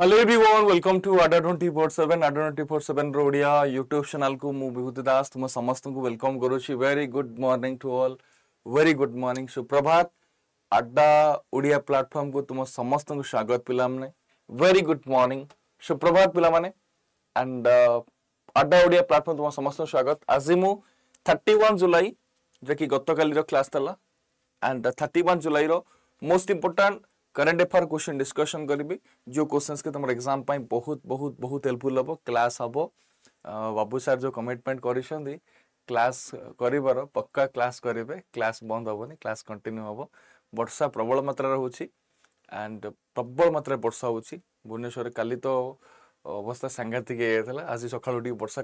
Hello everyone welcome to Adda twenty four seven Adda twenty four seven Odia YouTube ଚ୍ୟାନେଲ୍କୁ ମୁଁ ବିଭୂତି ଦାସ ତୁମ ସମସ୍ତଙ୍କୁ ୱେଲକମ୍ କରୁଛି very good morning to all very good morning ସୁପ୍ରଭାତ ଆଡ୍ଡା ଓଡ଼ିଆ ପ୍ଲାଟଫର୍ମକୁ ତୁମ ସମସ୍ତଙ୍କୁ ସ୍ୱାଗତ ପିଲାମାନେ ଭେରି ଗୁଡ୍ ମର୍ଣ୍ଣିଂ ସୁପ୍ରଭାତ ପିଲାମାନେ ଆଣ୍ଡ ଆଡ୍ଡା ଓଡ଼ିଆ ପ୍ଲାଟଫର୍ମ ତୁମ ସମସ୍ତଙ୍କୁ ସ୍ୱାଗତ ଆଜି ମୁଁ ଥାର୍ଟି ୱାନ୍ ଜୁଲାଇ ଯାହାକି ଗତକାଲିର କ୍ଲାସ୍ ଥିଲା ଆଣ୍ଡ ଥାର୍ଟି ୱାନ୍ ଜୁଲାଇର most important current affair question discussion करी जो क्वेश्चन के तुम एग्जाम बहुत बहुत बहुत हेल्पफुल हम क्लास हम बाबू सार जो कमिटमेंट कर क्लास कर पक्का क्लास करेंगे क्लास बंद हेनी क्लास कंटिन्यू हम वर्षा प्रबल मात्रा होंड एंड प्रबल मात्रा वर्षा हो भुवनेश्वर काली तो अवस्था ସାଂଘାତିକ आज ଆଜି ସକାଳୁ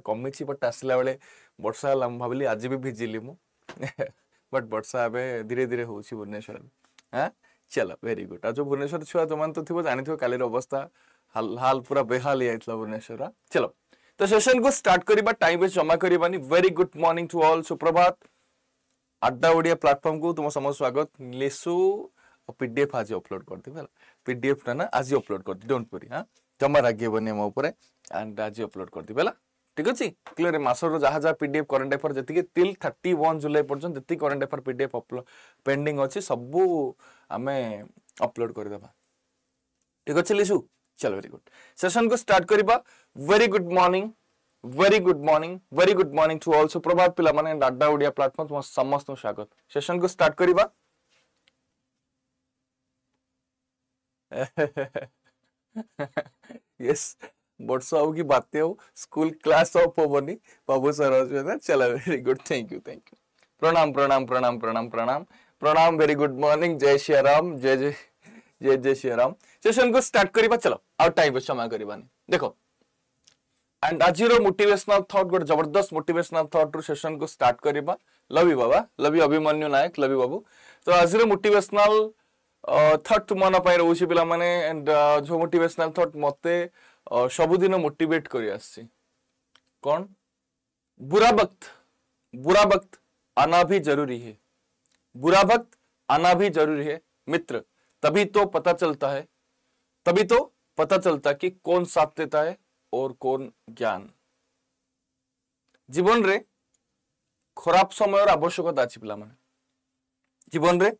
कमी बट आसला ବଟ୍ ଆସିଲା ବେଳେ ବର୍ଷା ହେଲା ମୁଁ ଭାବିଲି ଆଜି ବି ଭିଜିଲି ମୁଁ ବଟ୍ ବର୍ଷା ଏବେ ଧୀରେ ଚାଲ ଭେରି ଗୁଡ୍ ଆଉ ଯୋଉ ଭୁବନେଶ୍ୱର ଛୁଆ ଯୋଉମାନେ ତ ଥିବ ଜାଣିଥିବ କାଲିର ଅବସ୍ଥା ହାଲ ପୁରା ବେହାଲ ହେଇଯାଇଥିଲା ଭୁବନେଶ୍ୱର ଚାଲ ତ ସେସନକୁ ଷ୍ଟାର୍ଟ କରିବା ଟାଇମ୍ ୱେଷ୍ଟ ଜମା କରିବାନି very good morning to all ସୁପ୍ରଭାତ ଆଡ୍ଡା ଓଡ଼ିଆ ପ୍ଲାଟଫର୍ମକୁ ତୁମ ସମସ୍ତ ସ୍ୱାଗତ ଲେସୁ ପିଡିଏଫ୍ ଆଜି ଅପଲୋଡ୍ କରିଦେବି ହେଲା ପିଡିଏଫ୍ଟା ନା ଆଜି ଅପଲୋଡ୍ କରିଦେବି ଡୋଣ୍ଟ ୱରି ହଁ ଜମା ରାଗିବନି ଆମ ଉପରେ ଆଣ୍ଡ ଆଜି ଅପଲୋଡ୍ କରିଦେବି ହେଲା ঠিক আছে ক্লিয়ার মাসর যা যা পিডিএফ করেন্ট এফেয়ার যেতিকি টিল থার্টি ওয়ান জুলাই পর্যন্ত যেত করেন্ট এফেয়ার পিডিএফ পেন্ডিং অছি সবু আমি অপলোড করিদেবা ঠিক আছে লিসু চল ভেরি গুড সেশন কু স্টার্ট করিবা very good morning very good morning very good morning to all সুপ্রভাত পিলামানে ডাড্ডা ওড়িয়া প্লাটফর্ম তোমার সমস্ত স্বাগত সেশন কু স্টার্ট করিবা yes ବର୍ଷ ହଉ କି ବାତ୍ୟା ହଉ ସ୍କୁଲ କ୍ଲାସ୍ ଅଫ୍ ହବନି ବାବୁ ସାର୍ ହସ୍ପିଟାଲ ଚାଲ very good thank you thank you ପ୍ରଣାମ ପ୍ରଣାମ ପ୍ରଣାମ ପ୍ରଣାମ ପ୍ରଣାମ ପ୍ରଣାମ ଭେରି ଗୁଡ୍ ମର୍ଣ୍ଣିଂ ଜୟ ସିଆରାମ ଜୟ ଜୟ ଜୟ ଜୟ ସିଆରାମ ସେସନକୁ ଷ୍ଟାର୍ଟ କରିବା ଚାଲ ଆଉ ଟାଇମ୍ କ୍ଷମା କରିବାନି ଦେଖ ଆଣ୍ଡ ଆଜିର ମୋଟିଭେସନାଲ ଥଟ୍ ଗୋଟେ ଜବରଦସ୍ତ ମୋଟିଭେସନାଲ ଥଟ୍ରୁ ସେସନକୁ ଷ୍ଟାର୍ଟ କରିବା ଲବି ବାବା ଲବି ଅଭିମନ୍ୟୁ ନାୟକ ଲବି ବାବୁ ତ ଆଜିର ମୋଟିଭେସନାଲ ଥଟ୍ ତୁମମାନଙ୍କ ପାଇଁ ରହୁଛି ପିଲାମାନେ ଆଣ୍ଡ ଯେଉଁ ମୋଟିଭେସନାଲ ଥଟ୍ ମୋତେ ସବୁଦିନ ମୋଟିଭେଟ୍ କରି ଆସିଛି କ'ଣ ବୁରା बुरा वक्त आना भी जरूरी है बुरा वक्त आना भी जरूरी है मित्र तभी तो पता चलता है तभी तो पता चलता है कि कौन साथ देता है और कौन ज्ञान जीवन रे खराब समय आवश्यकता अच्छी पिला मैंने जीवन रे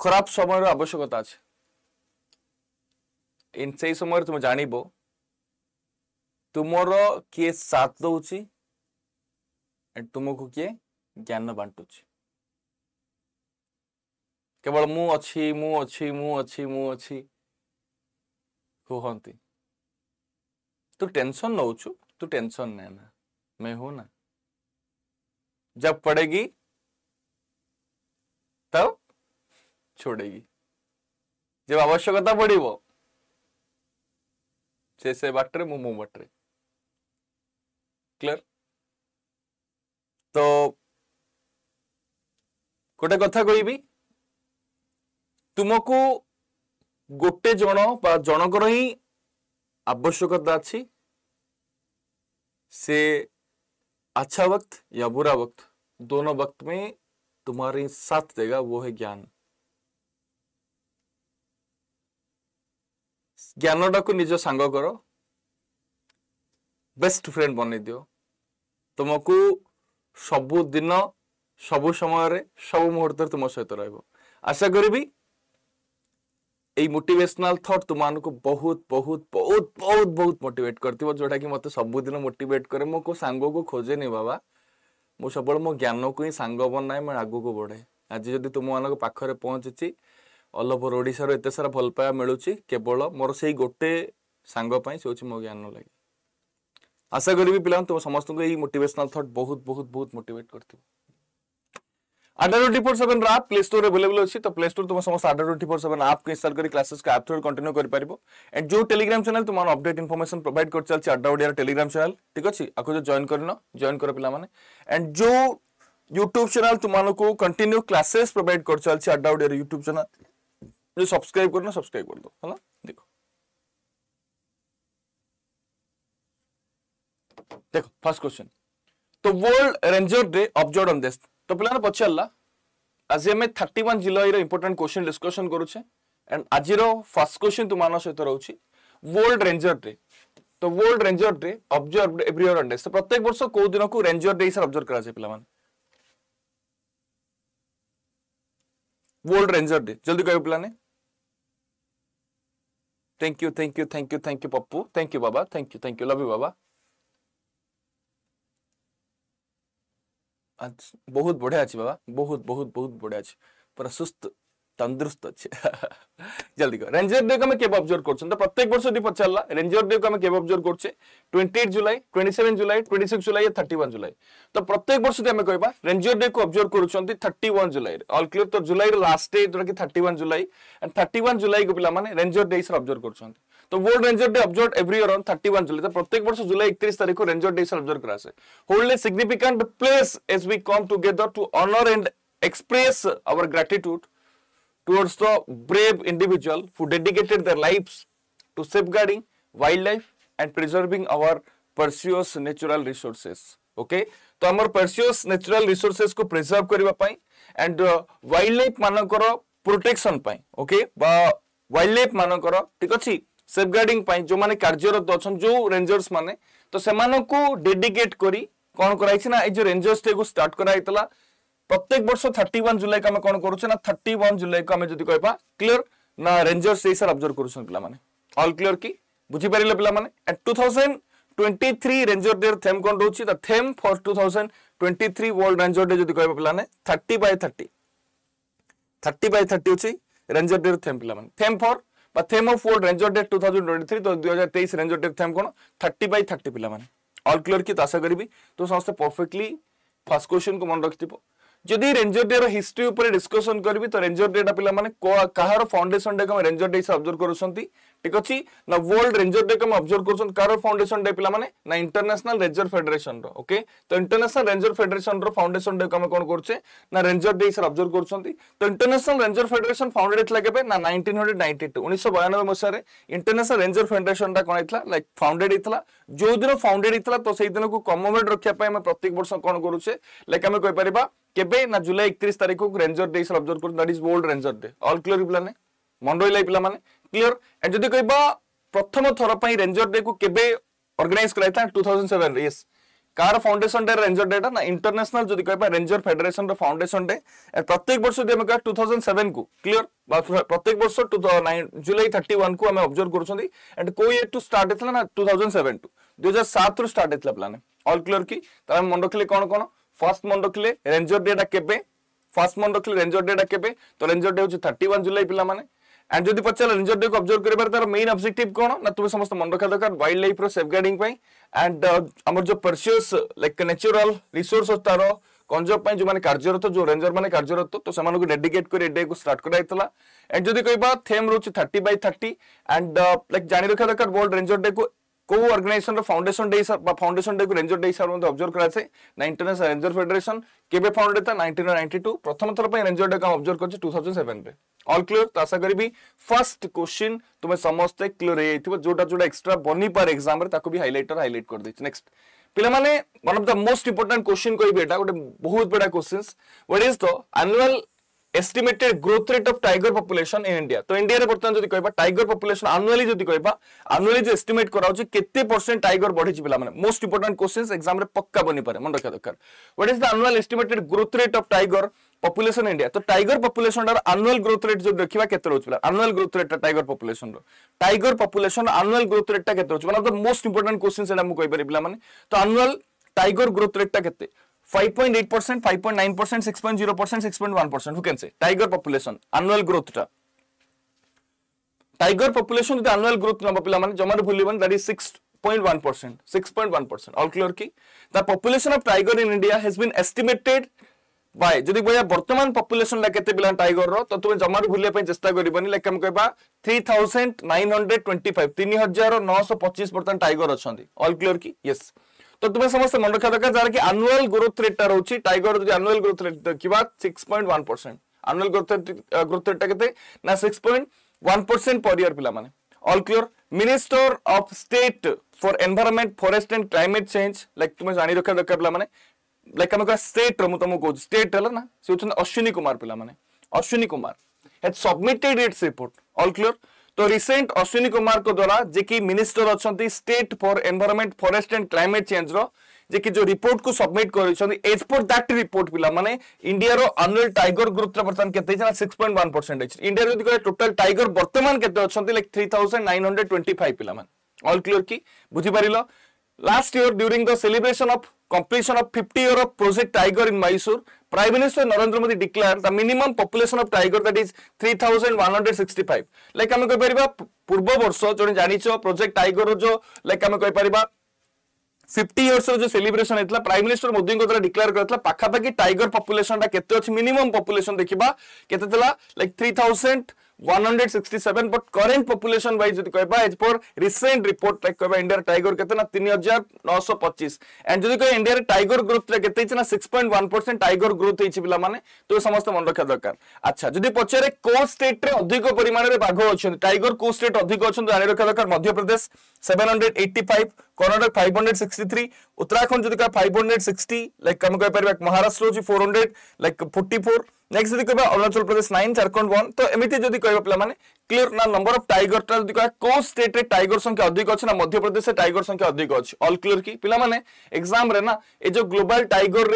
खराब समय आवश्यकता अच्छे इन से समय तुम जानिबो ତୁମର କିଏ ସାଥ ଦଉଛି ତୁମକୁ କିଏ ଜ୍ଞାନ ବାଣ୍ଟୁଛି କେବଳ ମୁଁ ଅଛି ମୁଁ ଅଛି ମୁଁ ଅଛି ମୁଁ ଅଛି କୁହନ୍ତି ତୁ ଟେନସନ୍ ନଉଛୁ ତୁ ଟେନସନ୍ ନେନା मैं हूं ना जब पड़ेगी तब छोड़ेगी जब आवश्यकता पड़ो से से बाटरे मु बाटरे क्लियर तो गोटे कथा कह तुमको गोटे जन जनकर ही आवश्यकता अच्छी से अच्छा वक्त या बुरा वक्त दोनों वक्त में तुम्हारे साथ देगा वो है ज्ञान ज्ञान टाक निज सांग कर बेस्ट फ्रेंड बन दियो তোমাকে সবুদিন সবু সময় সবু ମୁହୂର୍ତ୍ତରେ তোমার সহ রহব আশা କରିବି এই মোটিভেশনাল থট তোমাকে বহু বহু বহু বহু বহু মোটিভেট করব যেটা কি মতো সবুদিন মোটিভেট করে মো কেউ সাঙ্গকে খোঁজে নি বাবা মু সব মো জ্ঞানকু হি সাঙ্গ বনায় মু আগুক বড়ে আজ যদি তোমার পাখে পৌঁছিছি অল ওভার ওড়শার এত সারা ভাল পাওয়া মিলুছি কেবল মোর সেই গোটে সাঙ্গ সে হচ্ছে মো জ্ঞান লাগে आशा करी पे ତୁମ ସମସ୍ତଙ୍କୁ ଏଇ ମୋଟିଭେସନାଲ ଥଟ୍ ବହୁତ ବହୁତ ବହୁତ ମୋଟିଭେଟ୍ କରିଥିବ फोर सेवन आप प्ले स्टोर अवेलेबल अच्छी तो प्ले स्टोर तुम समस्त आडा फोर सेवन आप इनस्टल कर क्लासेस का आप थ्रू कंटिन्यू कर एंड जो टेलीग्राम चैनल तुम अपडेट इनफॉर्मेशन प्रोवाइड कर चलती आडा टेलीग्राम चैनल ठीक अच्छे आपको जो जॉइन कर जॉइन कर पे एंड जो यूट्यूब चैनल तुमको कंटिन्यू क्लासेस प्रोवाइड कर चलती आडा यूट्यूब चैनल जो सब्सक्राइब करना सब्सक्राइब कर दो है देखो first question the world ranger day observe on this तो, तो पिला पचारा आज आम थर्टी वन जिलर इंपोर्टां क्वेश्चन डिस्कसन करुचे एंड आज फर्स्ट क्वेश्चन तुम सहित रोच वर्ल्ड रेंजर डे तो world ranger day observe every year on this तो प्रत्येक वर्ष कौ दिन को रेंजर डे हिसाब ऑब्जर्व कराए पिला वर्ल्ड रेंजर डे जल्दी कह पिला thank you thank you thank you thank you Pappu thank you बाबा thank you thank you love you बाबा ବହୁତ ବଢିଆ ଅଛି ବାବା ବହୁତ ବହୁତ ବହୁତ ବଢିଆ ଅଛି ପୁରା ସୁସ୍ଥ ତନ୍ଦୁରୁସ୍ତ ଅଛି ଜଲ୍ଦି କହ ରେଞ୍ଜର ଡେ ଆମେ କେବେ ଅବଜର୍ଭ କରୁଛନ୍ତି ପ୍ରତ୍ୟେକ ବର୍ଷ ଯଦି ପଚାରିଲା ରେଞ୍ଜର ଡେକୁ ଆମେ କେବେ ଅବଜର୍ଭ କରୁଛେ twenty eight July twenty seven July twenty six July thirty one July ତ ପ୍ରତ୍ୟେକ ବର୍ଷ ଯଦି ଆମେ କହିବା ରେଞ୍ଜର ଡେକୁ ଅବଜର୍ଭ କରୁଛନ୍ତି ଥାର୍ଟି ୱାନ୍ ଜୁଲାଇରେ ଅଲ୍ କ୍ଲିୟର ତ ଜୁଲାଇର ଲାଷ୍ଟ ଡେ ଯୋଉଟା thirty one July and thirty one ଜୁଲାଇକୁ ପିଲାମାନେ ରେଞ୍ଜର ଡେ ହିସାବରେ ଅବଜର୍ଭ କରୁଛନ୍ତି તો world ranger day observed every year on 31 July. તો પ્રત્યેક વર્ષે જુલાઈ 31 તારીખે રેન્જર ડે ઓબ્ઝર્વ કરાશે. Hold a significant place as we come together to honour and express our gratitude towards the brave individual who dedicated their lives to safeguarding wildlife and preserving our precious natural resources. Okay तो आमर precious natural resources को preserve करबा पई and wildlife मानकर protection पई okay बा wildlife मानकर ठीक अछि সেফগার্ডিং পাই যে কার্যরত অনেক যে রেঞ্জর্স মানে তো সে ডেডিকেট করে কোণ করা হয়েছে না এই যে রেঞ্জর্স ডে কু স্টার্ট করা হয়েছিল প্রত্যেক বর্ষ থার্টি ওয়ান জুলাই আমি কোণ করছে না থার্টি ওয়ান জুলাই আমি যদি কহবা ক্লিয়ার না রেঞ্জর্স ডে স্যার অবজর্ভ করছেন পিলা মানে অল ক্লিয়ার কি বুঝিপারে পিলা মানে two thousand twenty three ranger day theme କ'ଣ ରହୁଛି ତା theme for two thousand twenty three world ranger day ଯଦି କହିବା ପିଲାମାନେ thirty by thirty thirty by thirty ଅଛି ରେଞ୍ଜର ଡେ ଥେମ୍ ପିଲାମାନେ ଥେମ୍ ଫର୍ বা theme of world ranger day two thousand twenty three তো দুই হাজার তেইশ রেঞ্জর ডেট থেম কোণ থার্টি বাই থার্টি পিলামানে অল ক্লিয়ার কি তো আশা করবি তো সমস্ত পরফেক্টলি ফার্স্ট কোশ্চিন কু মনে রাখিথিব যদি রেঞ্জর ডে হিস্ট্রি উপরে ডিসকসন করবি তো রেঞ্জর ডেটা পিলামানে কাহার ফাউন্ডেসন ডে কে রেঞ্জর ডে অবজর্ভ করছেন ঠিক ଅଛି ନା ୱାର୍ଲଡ ରେଞ୍ଜର ଡେ କେମେ ଅବଜର୍ଭ କରୁଛନ୍ତି କାର ଫାଉଣ୍ଡେସନ ଡେ ପିଲାମାନେ ନା ଇଣ୍ଟରନ୍ୟାସନାଲ ରେଞ୍ଜର ଫେଡେରେସନର ଓକେ ତ ଇଣ୍ଟରନ୍ୟାସନାଲ ରେଞ୍ଜର ଫେଡେରେସନର ଫାଉଣ୍ଡେସନ ଡେ ଆମେ କ'ଣ କରୁଛେ ନା ରେଞ୍ଜର ଡେ ସାର୍ ଅବଜର୍ଭ କରୁଛନ୍ତି ତ ଇଣ୍ଟରନ୍ୟାସନାଲ ରେଞ୍ଜର ଫେଡେରେସନ ଫାଉଣ୍ଡେଡ ହେଇଥିଲା କେବେ ନା ନାଇନଟିନ୍ ହଣ୍ଡ୍ରେଡ ନାଇଣ୍ଟି ଟୁ ଉଣେଇଶହ ବୟାନବେ ମସିହାରେ ଇଣ୍ଟରନ୍ୟାସନାଲ ରେଞ୍ଜର ଫେଡେରେସନଟା କ'ଣ ହେଇଥିଲା ଲାଇକ୍ ଫାଉଣ୍ଡେଡ ହେଇଥିଲା ଯେଉଁଦିନ ଫାଉଣ୍ଡେଡ ହେଇଥିଲା ତ ସେଇଦିନକୁ କମନୱେଲ୍ଥ ରଖିବା ପାଇଁ ଆମେ ପ୍ରତ୍ୟେକ ବର୍ଷ କ'ଣ କରୁଛେ ଲାଇକ୍ ଆମେ କହିପାରିବା କେବେ ନା ଜୁଲାଇ ଏକତିରିଶ ତାରିଖକୁ ରେଞ୍ଜର ଡେ ସାର୍ ଅବଜର୍ଭ କରୁଛୁ that is world ranger day all clear ପିଲାମାନେ ମନ ରହିଲା ପିଲାମାନେ क्लीयर एंड जदि कहबा प्रथम थर पई रेंजर डे को केबे ऑर्गेनाइज कराइता 2007 यस कार फाउंडेशन डे रेंजर डे ना इंटरनेशनल जदि कहबा रेंजर फेडरेशन रो फाउंडेशन डे प्रत्येक वर्ष जदि हम कहबा 2007 को क्लियर प्रत्येक वर्ष जुलाई 31 को हम ऑब्जर्व करछोंदी एंड को ईयर टू स्टार्ट हेतला ना 2007 टू 2007 रो स्टार्ट हेतला प्लान ऑल क्लियर की त हम मन रखले कोन कोन फर्स्ट मन रखले रेंजर डे डा केबे ফার্স্ট মন রাখলে রেঞ্জর ডেটা কেবে তো রেঞ্জর ডে হচ্ছে থার্টি ওয়ান জুলাই পিলা মানে एंड जो पचार निज डे को अब्जर्व कर तार मेन अब्जेक्ट कौन ना तुम समस्त मन रखा दरकार wildlife regarding and आम जो पर्सीयस लाइक नेचुराल रिसोर्स तार कंजर्व जो मैंने कार्यरत जो रेंजर मैंने कार्यरत तो डेडिकेट कर डे को स्टार्ट कराई एंड जब कह थेम रोचे thirty by thirty and like जाणी रखा दरकार वर्ल्ड रेंजर डे को କୋଉ ଅର୍ଗାନାଇଜେସନର ଫାଉଣ୍ଡେସନ ଡେ ଫାଉଣ୍ଡେସନ ଡେକୁ ରରେଞ୍ଜର ଡେ ହିସାବରେ ମଧ୍ୟ ଅବଜର୍ଭ କରାଯାଏ ନା ଇଣ୍ଟରନ୍ୟାସନାଲ ରେଞ୍ଜର ଫେଡେରେସନ କେବେ ଫାଉଣ୍ଡ ହେଇଥିଲା ନାଇଣ୍ଟିନ୍ ନାଇଣ୍ଟି ଟୁ ପ୍ରଥମ ଥର ପାଇଁ ରେଞ୍ଜର ଡେ ଆମେ ଅବଜର୍ଭ କରିଛେ ଟୁ ଥାଉଜେଣ୍ଡ ସେଭେନରେ ଅଲ୍ କ୍ଲିୟର ତ ଆଶା କରିବି ଫାର୍ଷ୍ଟ କ୍ୱେଶ୍ଚିନ୍ ତୁମେ ସମସ୍ତେ କ୍ଲିୟର ହେଇଯାଇଥିବ ଯୋଉଟା ଯୋଉଟା ଏକ୍ସଟ୍ରା ବନିପାରେ ଏକ୍ସାମ୍ରେ ତାକୁ ବି ହାଇଲାଇଟର ହାଇଲାଇଟ କରିଦେଇଛି ନେକ୍ସଟ ପିଲାମାନେ one of the most important question କହିବି ଏଇଟା ଗୋଟେ ବହୁତ ବଡ଼ question what is the annual estimated growth rate of tiger population in India তো ইন্ডিয়ার বর্তমান যদি কহবা টাইগর পপুলেশন আনুয়ালি যদি কহবা আনুয়ালি যে এস্টিমেট করা হচ্ছে কেতে পরসেন্ট টাইগর বড়িছি পিলা মানে মোস্ট ইম্পর্টান্ট কোশ্চেন্স এক্সাম রে পক্কা বনি পারে মনে রাখা দরকার what is the annual estimated growth rate of tiger population India তো টাইগর পপুলেশনটার আনুয়াল গ্রোথ রেট যদি দেখিবা কেতে রহুছি পিলা আনুয়াল গ্রোথ রেটটা টাইগর পপুলেশনর টাইগর পপুলেশন আনুয়াল গ্রোথ রেটটা কেতে রহুছি মানে দ্য মোস্ট ইম্পর্টান্ট কোশ্চেন্স এটা মু কইপারি পিলা মানে তো আনুয়াল টাইগর গ্রোথ রেটটা কেতে 5.8%, 5.9%, 6.0%, 6.1%. Who can say? Tiger population, annual growth. Ta. Tiger population with the annual growth number pilamani, jomar bhuliban, that is 6.1%, 6.1%. All clear ki? The population of tiger in India has been estimated by, যদি বয়া বর্তমান population লা কেতে পিলা Tiger র তো তুমি জমারু ভুলিয়া পাই চেষ্টা করিবনি লাইক আমি কইবা 3925 3925 বর্তমান টাইগর অছন্তি অল ক্লিয়ার কি ইয়েস তো তুমি সমস্ত মনে রাখা দরকার যার কি আনুয়াল গ্রোথ রেটটা রয়েছে টাইগর যদি আনুয়াল গ্রোথ রেট দেখিবা six point one percent annual growth rate growth রেটটা কেতে না সিক্স পয়েন্ট ওয়ান পরসেন্ট পর ইয়ার পিলা মানে all clear minister of state for environment forest and climate change like তুমি জানি রক্ষা দরকার পিলা মানে লাইক আমি কয়া ষ্টেটর মু তোমাকে কହୁଛି ষ্টেট হল না সে হচ্ছেন অশ্বিনী কুমার পিলা মানে Ashwini Kumar has submitted its report all clear तो रिसेंट अश्विनी कुमार को द्वारा जे कि मिनिस्टर अच्छा state for environment forest and climate change रो जे कि जो रिपोर्ट को सबमिट कर एज फॉर दैट रिपोर्ट पिला माने इंडिया रो एनुअल टाइगर ग्रोथ रे बर्तमान केते छै 6.1 परसेंट अछि इंडिया जदि कहे टोटल टाइगर बर्तमान केते अछंती लाइक 3925 पिला मान ऑल क्लियर की बुझी परिलो last year during the celebration of completion of 50 year of project tiger in mysore Prime Minister Narendra Modi declared the minimum population of tiger that is 3165. Like আমি কইপারিবা পূর্ব বর্ষ জনে জানিছো প্রজেক্ট টাইগর র যো লাইক আমি কইপারিবা 50 ইয়ার্স র যো সেলিব্রেশন হেতলা প্রাইম মিনিস্টার মোদিଙ୍କ দ্বারা ডিক্লেয়ার করতলা পাখাপাখি টাইগর পপুলেশনটা কেতে আছে মিনিমম পপুলেশন দেখিবা কেতে থলা like 3000 167 but current population wise যদি কইবা as per recent report রে কইবা ইন্ডিয়ার টাইগর কেতে না 3925 and যদি কই ইন্ডিয়ার টাইগর গ্রোথ রে কেতে হইছে না 6.1% টাইগর গ্রোথ হইছে পিলা মানে তো সমস্ত মন রাখা দরকার আচ্ছা যদি পচারে কো স্টেট রে অধিক পরিমাণে বাঘ অছন্তি টাইগর কো স্টেট অধিক অছন্তি জানি রাখা দরকার মধ্যপ্রদেশ 785 কর্ণাটক 563 উত্তরাখণ্ড যদি কই 560 লাইক কাম কই পারবে মহারাষ্ট্র হচ্ছে 400 লাইক 44 নেক্সট যদি কহবা অরুণাচল প্রদেশ নাইন ঝাড়খণ্ড ওয়ান তো এমিতি যদি কহবা পিলামানে ক্লিয়ার না নম্বর অফ টাইগরটা যদি কহবা কেউ স্টেট্রে টাইগর সংখ্যা অধিক অছে না মধ্যপ্রদেশে টাইগর সংখ্যা অধিক অছে অল ক্লিয়ার কি পিলামানে এক্সামরে না এ যে global tiger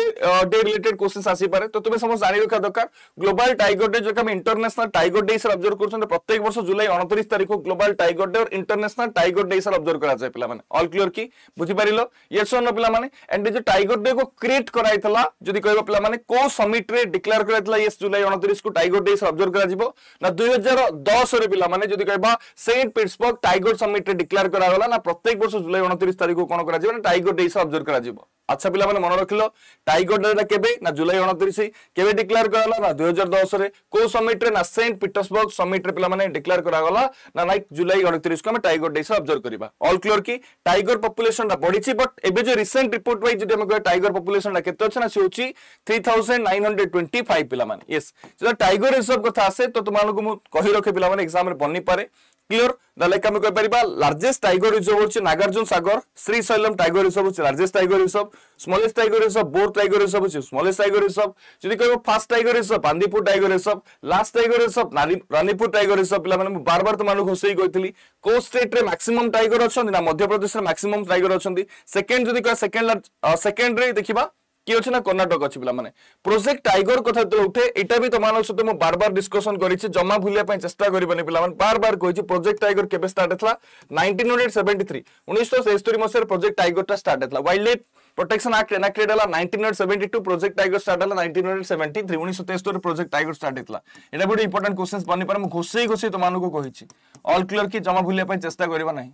day related questions আসিপারে তো তুমি সমস্ত জানি রাখা দরকার গ্লোবাল টাইগর ডে যেটা আমি ইন্টারন্যাশনাল টাইগর ডে হিসাবে অবজর্ভ করছেন প্রত্যেক বর্ষ জুলাই অনতিরিশ তারিখ global tiger day international tiger day হিসাবে অবজর্ভ করা যায় পিলামানে অল ক্লিয়ার কি বুঝিপারিল ইয়েস অর নো পিলামানে এন্ড যে টাইগর ডে কো ক্রিয়েট করা হইতলা যদি কহবা পিলামানে কেউ সমিট রে ডিক্লেয়ার করা হইতলা ଡେଜ୍ ଜୁଲାଇ ଅଣତିରିଶକୁ ଟାଇଗର ଡେଜ୍ ଅବଜର୍ଭ କରାଯିବ ନା ଦୁଇ ହଜାର ଦଶରେ ପିଲାମାନେ ଯଦି କହିବା ସେଣ୍ଟ ପିଟ୍ସବର୍ଗ ଟାଇଗର ସମିଟରେ ଡିକ୍ଲେୟାର କରାଗଲା ନା ପ୍ରତ୍ୟେକ ବର୍ଷ ଜୁଲାଇ ଅଣତିରିଶ ତାରିଖକୁ କ'ଣ କରାଯିବ ନା ଟାଇଗର ଡେଜ୍ ଅବଜର୍ଭ କରାଯିବ আচ্ছা ପିଲାମାନେ ମନେ ରଖିଲ ଟାଇଗର ଡେଟା କେବେ ନା ଜୁଲାଇ ଅଣତିରିଶ କେବେ ଡିକ୍ଲେୟାର କରାଗଲା ନା ଦୁଇ ହଜାର ଦଶରେ କୋଉ ସମିଟରେ ନା ସେଣ୍ଟ ପିଟର୍ସବର୍ଗ ସମିଟରେ ପିଲାମାନେ ଡିକ୍ଲେୟାର କରାଗଲା ନା ନାଇଁ ଜୁଲାଇ ଅଣତିରିଶକୁ ଆମେ ଟାଇଗର ଡେ ହିସାବରେ ଅବଜର୍ଭ କରିବା ଅଲ୍ କ୍ଲିୟର କି ଟାଇଗର ପପୁଲେସନଟା ବଢିଛି ବଟ୍ ଏବେ ଯୋଉ ରିସେଣ୍ଟ ରିପୋର୍ଟ ୱାଇଜ ଯଦି ଆମେ କହିବା ଟାଇଗର ପପୁଲେସନଟା କେତେ ଅଛି ନା ସେ ହେଉଛି three thousand nine hundred twenty five ପିଲାମାନେ ୟେସ୍ ଯଦି ଟାଇଗର ରିଜର୍ଭ କଥା ଆସେ ତ ତୁମମାନଙ୍କୁ ମୁଁ କହି ରଖେ ପିଲାମାନେ ଏକ୍ସାମ୍ରେ ବନିପାରେ ક્લિયર એટલે લાઈક આમે કહી પરિબા લાર્જેસ્ટ ટાઇગર રિઝર્વ હોચી નાગાર્જુન સાગર શ્રીશૈલમ ટાઇગર રિઝર્વ હોચી largest tiger reserve smallest tiger reserve Bor tiger reserve હોચી સ્મોલેસ્ટ ટાઇગર રિઝર્વ যদি કહો first tiger reserve Bandipur tiger reserve last tiger reserve Ranipur tiger reserve ପିଲା ମାନେ બાર બાર તમને ઘોષେଇ କହିଥିଲି କୋଉ ଷ୍ଟେଟରେ ମାକ୍ସିମମ୍ ଟାଇଗର ଅଛନ୍ତି ନା ମଧ୍ୟପ୍ରଦେଶରେ ମାକ୍ସିମମ୍ ଟାଇଗର ଅଛନ୍ତି ସେକେଣ୍ଡ ଯଦି କହିବା ସେକେଣ୍ଡ ସେକେଣ୍ଡରେ ଦେଖିବା କିଏ ଅଛି ନା କର୍ଣ୍ଣାଟକ ଅଛି ପିଲାମାନେ ପ୍ରୋଜେକ୍ଟ ଟାଇଗର କଥା ଯେତେବେଳେ ଉଠେ ଏଇଟା ବି ତମମାନଙ୍କ ସହିତ ମୁଁ ବାର ବାର ଡିସ୍କସନ କରିଛି ଜମା ଭୁଲିବା ପାଇଁ ଚେଷ୍ଟା କରିବନି ପିଲାମାନେ ବାର ବାର କହିଛି ପ୍ରୋଜେକ୍ଟ ଟାଇଗର କେବେ ଷ୍ଟାର୍ଟ ହେଇଥିଲା ନାଇନଟିନ୍ ହଣ୍ଡ୍ରେଡ୍ ସେଭେଣ୍ଟି ଥ୍ରୀ ଉଣେଇଶହ ତେସ୍ତରୀ ମସିହାରେ ପ୍ରୋଜେକ୍ଟ ଟାଇଗରଟା ଷ୍ଟାର୍ଟ ହେଇଥିଲା wildlife protection act enacted है nineteen hundred seventy two project tiger start है नाइंटीन हंड्रेड सेवेंटी थ्री उन्नीस तेस्तोर प्रोजेक्ट टाइगर स्टार्ट होता है गोटे इंपोर्टाट क्वेश्चन बनी पारे मुझे घोषे घोषे तुम कही अल क्लियर कि जमा भूलिया चेस्टा करवा ना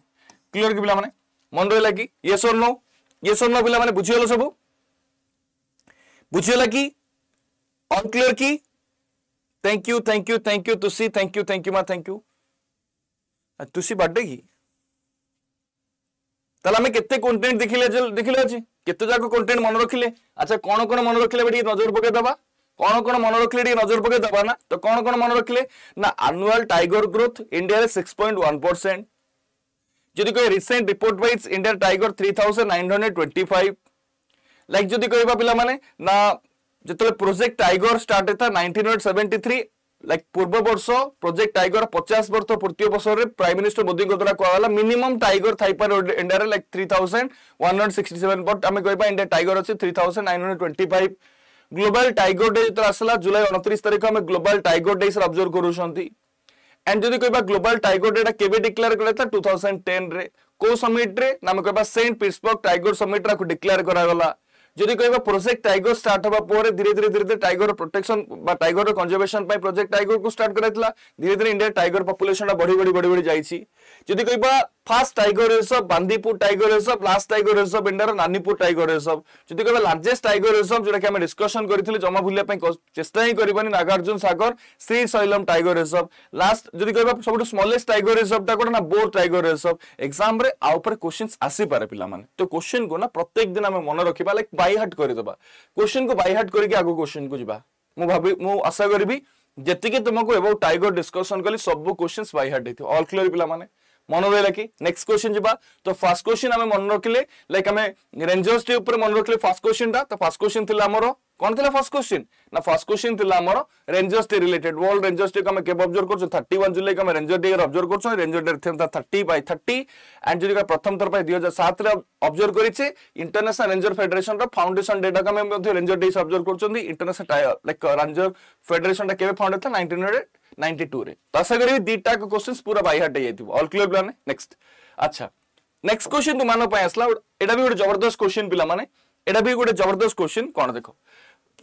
क्लियर कि पे मन रहा कि ये सोर नो ये सोर नो पे बुझीगल सब ବୁଝିଗଲା কি অনক্লিয়ার কি thank you thank you thank you তুসি থ্যাংক ইউ থ্যাংক ইউ মা থ্যাংক ইউ তুসি বার্থডে কি তাহলে আমি কেতে কন্টেন্ট দেখিলে দেখিলে আছে কেতে যাক কন্টেন্ট মনে রাখিলে আচ্ছা কোন কোন মনে রাখিলে টিকে নজর পকাই দেবা কোন কোন মনে রাখিলে টিকে নজর পকাই দেবা না তো কোন কোন মনে রাখিলে না আনুয়াল টাইগর গ্রোথ ইন্ডিয়ার 6.1% যদি কই রিসেন্ট রিপোর্ট ওয়াইজ ইন্ডিয়ার টাইগর 3925 ଲାଇକ୍ ଯଦି କହିବା ପିଲାମାନେ ନା ଯେତେବେଳେ ପ୍ରୋଜେକ୍ଟ ଟାଇଗର ଷ୍ଟାର୍ଟ ହେଇଥିଲା nineteen hundred seventy three like ପୂର୍ବ ବର୍ଷ ପ୍ରୋଜେକ୍ଟ ଟାଇଗର ପଚାଶ ବର୍ଷ ତୃତୀୟ ବର୍ଷରେ ପ୍ରାଇମ୍ ମିନିଷ୍ଟର ମୋଦିଙ୍କ ଦ୍ୱାରା କୁହାଗଲା ମିନିମମ୍ ଟାଇଗର ଥାଇପାରେ ଇଣ୍ଡିଆରେ like three thousand one hundred sixty seven but ଆମେ କହିବା ଇଣ୍ଡିଆ ଟାଇଗର ଅଛି three thousand nine hundred twenty five global tiger day ଯେତେବେଳେ ଆସିଲା ଜୁଲାଇ ଅଣତିରିଶ ତାରିଖ ଆମେ ଗ୍ଲୋବାଲ ଟାଇଗର ଡେ ହିସାବରେ ଅବଜର୍ଭ କରୁଛନ୍ତି ଆଣ୍ଡ ଯଦି କହିବା ଗ୍ଲୋବାଲ ଟାଇଗର ଡେଟା କେବେ ଡିକ୍ଲେୟାର କରାଯାଇଥିଲା ଟୁ ଥାଉଜେଣ୍ଡ ଟେନ୍ରେ କୋଉ ସମିଟରେ ଆମେ କହିବା Saint Petersburg tiger summit declare କରାଗଲା ଯଦି କହିବା ପ୍ରୋଜେକ୍ଟ ଟାଇଗର ଷ୍ଟାର୍ଟ ହେବା ପରେ ଧୀରେ ଧୀରେ ଧୀରେ ଧୀରେ ଟାଇଗର ପ୍ରୋଟେକ୍ସନ ବା ଟାଇଗରର କଞ୍ଜର୍ଭେସନ ପାଇଁ ପ୍ରୋଜେକ୍ଟ ଟାଇଗରକୁ ଷ୍ଟାର୍ଟ କରାଯାଇଥିଲା ଧୀରେ ଧୀରେ ଇଣ୍ଡିଆ ଟାଇଗର ପପୁଲେସନଟା ବଢି ବଢି ବଢି ବଢି ଯାଇଛି ଯଦି କହିବା first tiger reserve Bandipur tiger reserve last tiger reserve ইন্ডার নানিপুর টাইগর রেসব যদি কেবে লার্জেস্ট টাইগর রেসব যেটাকে আমি ডিসকসন করেছিলি জমা ভুলিয়া পাই চেষ্টা হি করিবানি Nagarjuna Sagar Srisailam tiger reserve last যদি কেবে সবুঠু স্মলেস্ট টাইগর রেসবটা কোটা না বোর টাইগর রেসব এক্সাম রে আ উপরে কোশ্চিনস আসি পারে পিলা মানে তো কোশ্চিন কো না প্রত্যেক দিন আমি মনে রাখিবা লাইক বাই হার্ট করে দেবা কোশ্চিন কো বাই হার্ট করিকি আগো কোশ্চিন কো যিবা মু ভাবি মু আশা করিবি যেতিকি তোমাকে এবাউট টাইগর ডিসকসন কলি সব কোশ্চিনস বাই হার্ট দেইথি অল ক্লিয়ার পিলা মানে ମନେ ରହିଲା କି ନେକ୍ସଟ କ୍ୱେଶ୍ଚନ ଯିବା ତ ଫାର୍ଷ୍ଟ କ୍ୱେଶ୍ଚନ ଆମେ ମନେ ରଖିଲେ ଲାଇକ୍ ଆମେ ରେଞ୍ଜର୍ସ ଡେ ଉପରେ ମନେ ରଖିଲେ ଫାର୍ଷ୍ଟ କ୍ୱେଶ୍ଚନଟା ତ ଫାର୍ଷ୍ଟ କ୍ୱେଶ୍ଚନ ଥିଲା ଆମର কোন লা ফার্স্ট কোশ্চিন না ফার্স্ট কোশ্চিন লা আমার rangers day related world rangers day আমি কেবে অবজর্ভ করছো থার্টি ওয়ান জুলাই আমি রেঞ্জর ডে অবজর্ভ করছো ranger day theme thirty by thirty and যদি প্রথম থর পাই দুই হাজার সাতরে অবজর্ভ করেছে international ranger federation foundation day টাকে আমি রেঞ্জর ডে অবজর্ভ করছো ইন্টারন্যাশনাল লাইক রেঞ্জর ফেডেরেশনটা কেবে ফাউন্ড হয়েছে নাইনটিন ନାଇଣ୍ଟି ଟୁରେ ତ ଆଶା କରିବି ଦୁଇଟାକ କୋଶ୍ଚିନ୍ ପୁରା ବାଇହାର୍ଟ ହେଇଯାଇଥିବ ଅଲ୍ କ୍ଲିୟର ପିଲାମାନେ ନେକ୍ସଟ ଆଚ୍ଛା ନେକ୍ସଟ କୋଶ୍ଚିନ୍ ତୁମମାନଙ୍କ ପାଇଁ ଆସିଲା ଏଇଟା ବି ଗୋଟେ ଜବରଦସ୍ତ କୋଶ୍ଚିନ୍ ପିଲାମାନେ ଏଇଟା ବି ଗୋଟେ ଜବରଦସ୍ତ କୋଶ୍ଚିନ୍ କ'ଣ ଦେଖ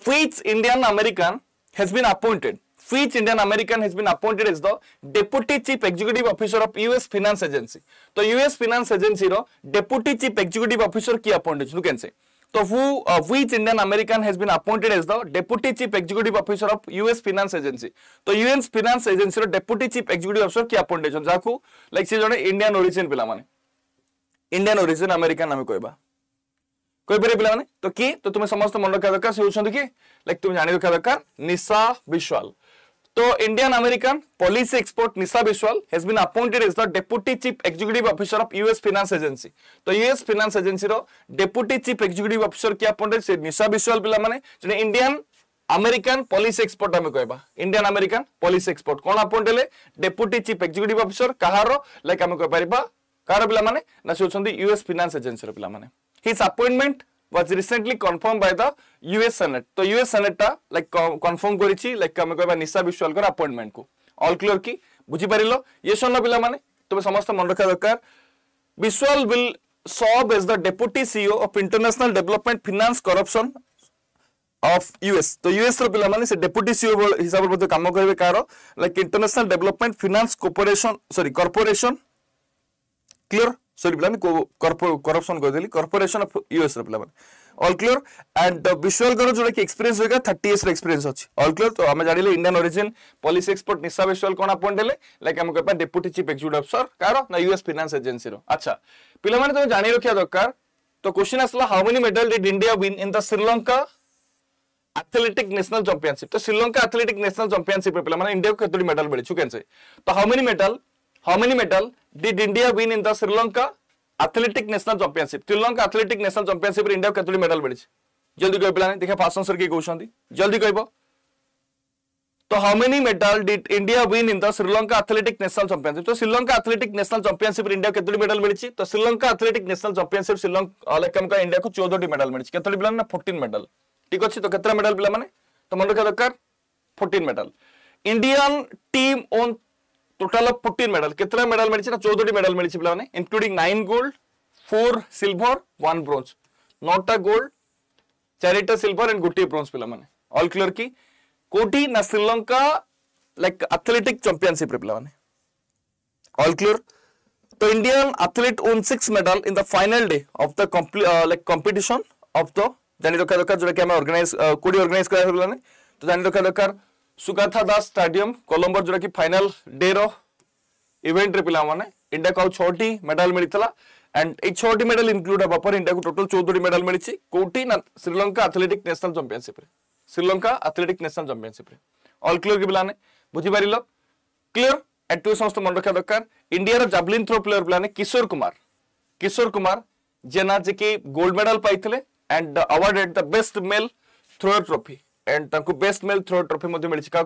Fitch Indian American has been appointed Fitch Indian American has been appointed as the Deputy Chief Executive Officer of US Finance Agency. So US Finance Agency ro Deputy Chief Executive Officer ki appointed you can say. तो who which Indian American has been appointed as the deputy chief executive officer of US finance agency तो US finance agency रो deputy chief executive officer की अपॉइंटेशन Jakhu like से जने Indian origin पिला माने Indian origin American नामे कोइबा कोइ परे पिला माने तो की तो तुम समस्त मन रखा दरकार से होछन कि लाइक तुम जानि रखा दरकार निशा विश्वाल तो Indian American policy expert Nisha Biswal has been appointed as the deputy chief executive officer of US Finance Agency. तो US Finance Agency रो deputy chief executive officer क्या appointed से Nisha Biswal पिला माने जने Indian American policy expert हमें कहबा Indian American policy expert कौन appointed ले deputy chief executive officer कहाँ रो like हमें कह पारिबा कार पिला माने ना सोचंदी US Finance Agency रो पिला माने his appointment was recently confirmed by the US senate तो यूएस सेनेटा लाइक कनफर्म करिछि लाइक आमे कहबा निशा विश्वालकर अपॉइंटमेंट को ऑल क्लियर की बुझी परिलो ये सोन पिला माने तुमे समस्त मन रखा दरकार Biswal will serve as the deputy CEO of International Development Finance Corruption of US. तो US ର ପିଲାମାନେ ସେ ଡେପୁଟି CEO ହିସାବରେ ମଧ୍ୟ କାମ କରିବେ କାହାର like international development finance corporation sorry corporation clear sorry ପିଲାମାନେ କରପସନ କହିଦେଲି କର୍ପୋରେସନ ଅଫ ୟୁଏସ୍ ର ପିଲାମାନେ অল ক্লিয়র আন্ড দ বিশ্বলকর যেটা কি এক্সপিরিয়েন্স হইকা থার্টি ইয়ার্স এক্সপিরিয়েন্স অছি অল ক্লিয়র তো আমি জাঁলে Indian origin policy expert Nisha Biswal কোণ আপয়েন্ট হলে লাইক আমি কইপা ডেপুটি চিফ এক্সিকিউটিভ অফিসর কার না ইউএস ফিনান্স এজেন্সির আচ্ছা পিলামানে তুমি জানি রাখিয়া দরকার তো কোশ্চিন আসলা how many medal did India win in the Sri Lanka athletic national championship तो श्रीलंका athletic national championship पे माने इंडिया को कितनी मेडल मिले चुके हैं तो how many medal how many medal did India win in the Sri Lanka athletic national championship Sri Lanka athletic national championship India को मेडल मिली जल्दी कह पाला देखे फास्ट आंसर किए कौन जल्दी कह तो how many medal did India win in the Sri Lanka athletic national championship तो Sri Lanka athletic national championship India को मेडल मिली तो Sri Lanka athletic national championship Sri Lanka India को चौदह मेडल मिली कत फोर्टन मेडल ठीक अच्छे तो कतरा मेडल पे तो मन रखा दरकार fourteen medal Indian team won total fourteen medal medal medal medal medichina 14 medal medichi पे including nine gold four silver one bronze नौटा गोल्ड चारिटा सिल्वर एंड गोटे ब्रोज पे अल क्लियर की कौटी ना श्रीलंका लाइक आथलेटिक चंपिशिप पे अल क्लियर तो Indian athlete won six medal in the final day of the like competition of the जानी रखा दरकार जो कि अर्गानाइज कोडी अर्गानाइज करा तो जानी रखा दरकार ସୁକାନ୍ଥା ଦାସ ଷ୍ଟାଡିୟମ କଲମ୍ବର ଯୋଉଟାକି ଫାଇନାଲ ଡେର ଇଭେଣ୍ଟରେ ପିଲାମାନେ ଇଣ୍ଡିଆକୁ ଆଉ ଛଅଟି ମେଡାଲ ମିଳିଥିଲା ଆଣ୍ଡ ଏଇ ଛଅଟି ମେଡାଲ ଇନକ୍ଲୁଡ ହେବା ପରେ ଇଣ୍ଡିଆକୁ ଟୋଟାଲ ଚଉଦଟି ମେଡାଲ ମିଳିଛି କୋଉଠି ନା ଶ୍ରୀଲଙ୍କା ଆଥଲେଟିକ୍ ନ୍ୟାସନାଲ ଚାମ୍ପିଅନସିପରେ ଶ୍ରୀଲଙ୍କା ଆଥଲେଟିକ୍ ନ୍ୟାସନାଲ ଚାମ୍ପିଅନସିପରେ ଅଲ୍ କ୍ଲିୟର କି ପିଲାମାନେ ବୁଝିପାରିଲ କ୍ଲିୟର ଆଣ୍ଡ ଟୁ ସମସ୍ତେ ମନେ ରଖିବା ଦରକାର ଇଣ୍ଡିଆର ଜାଭଲିନ୍ ଥ୍ରୋ ପ୍ଲେୟର ପିଲାମାନେ କିଶୋର କୁମାର କିଶୋର କୁମାର ଯିଏ ନା ଯିଏକି ଗୋଲ୍ଡ ମେଡାଲ ପାଇଥିଲେ and award at the best male thrower trophy and best male throw trophy मिली क्या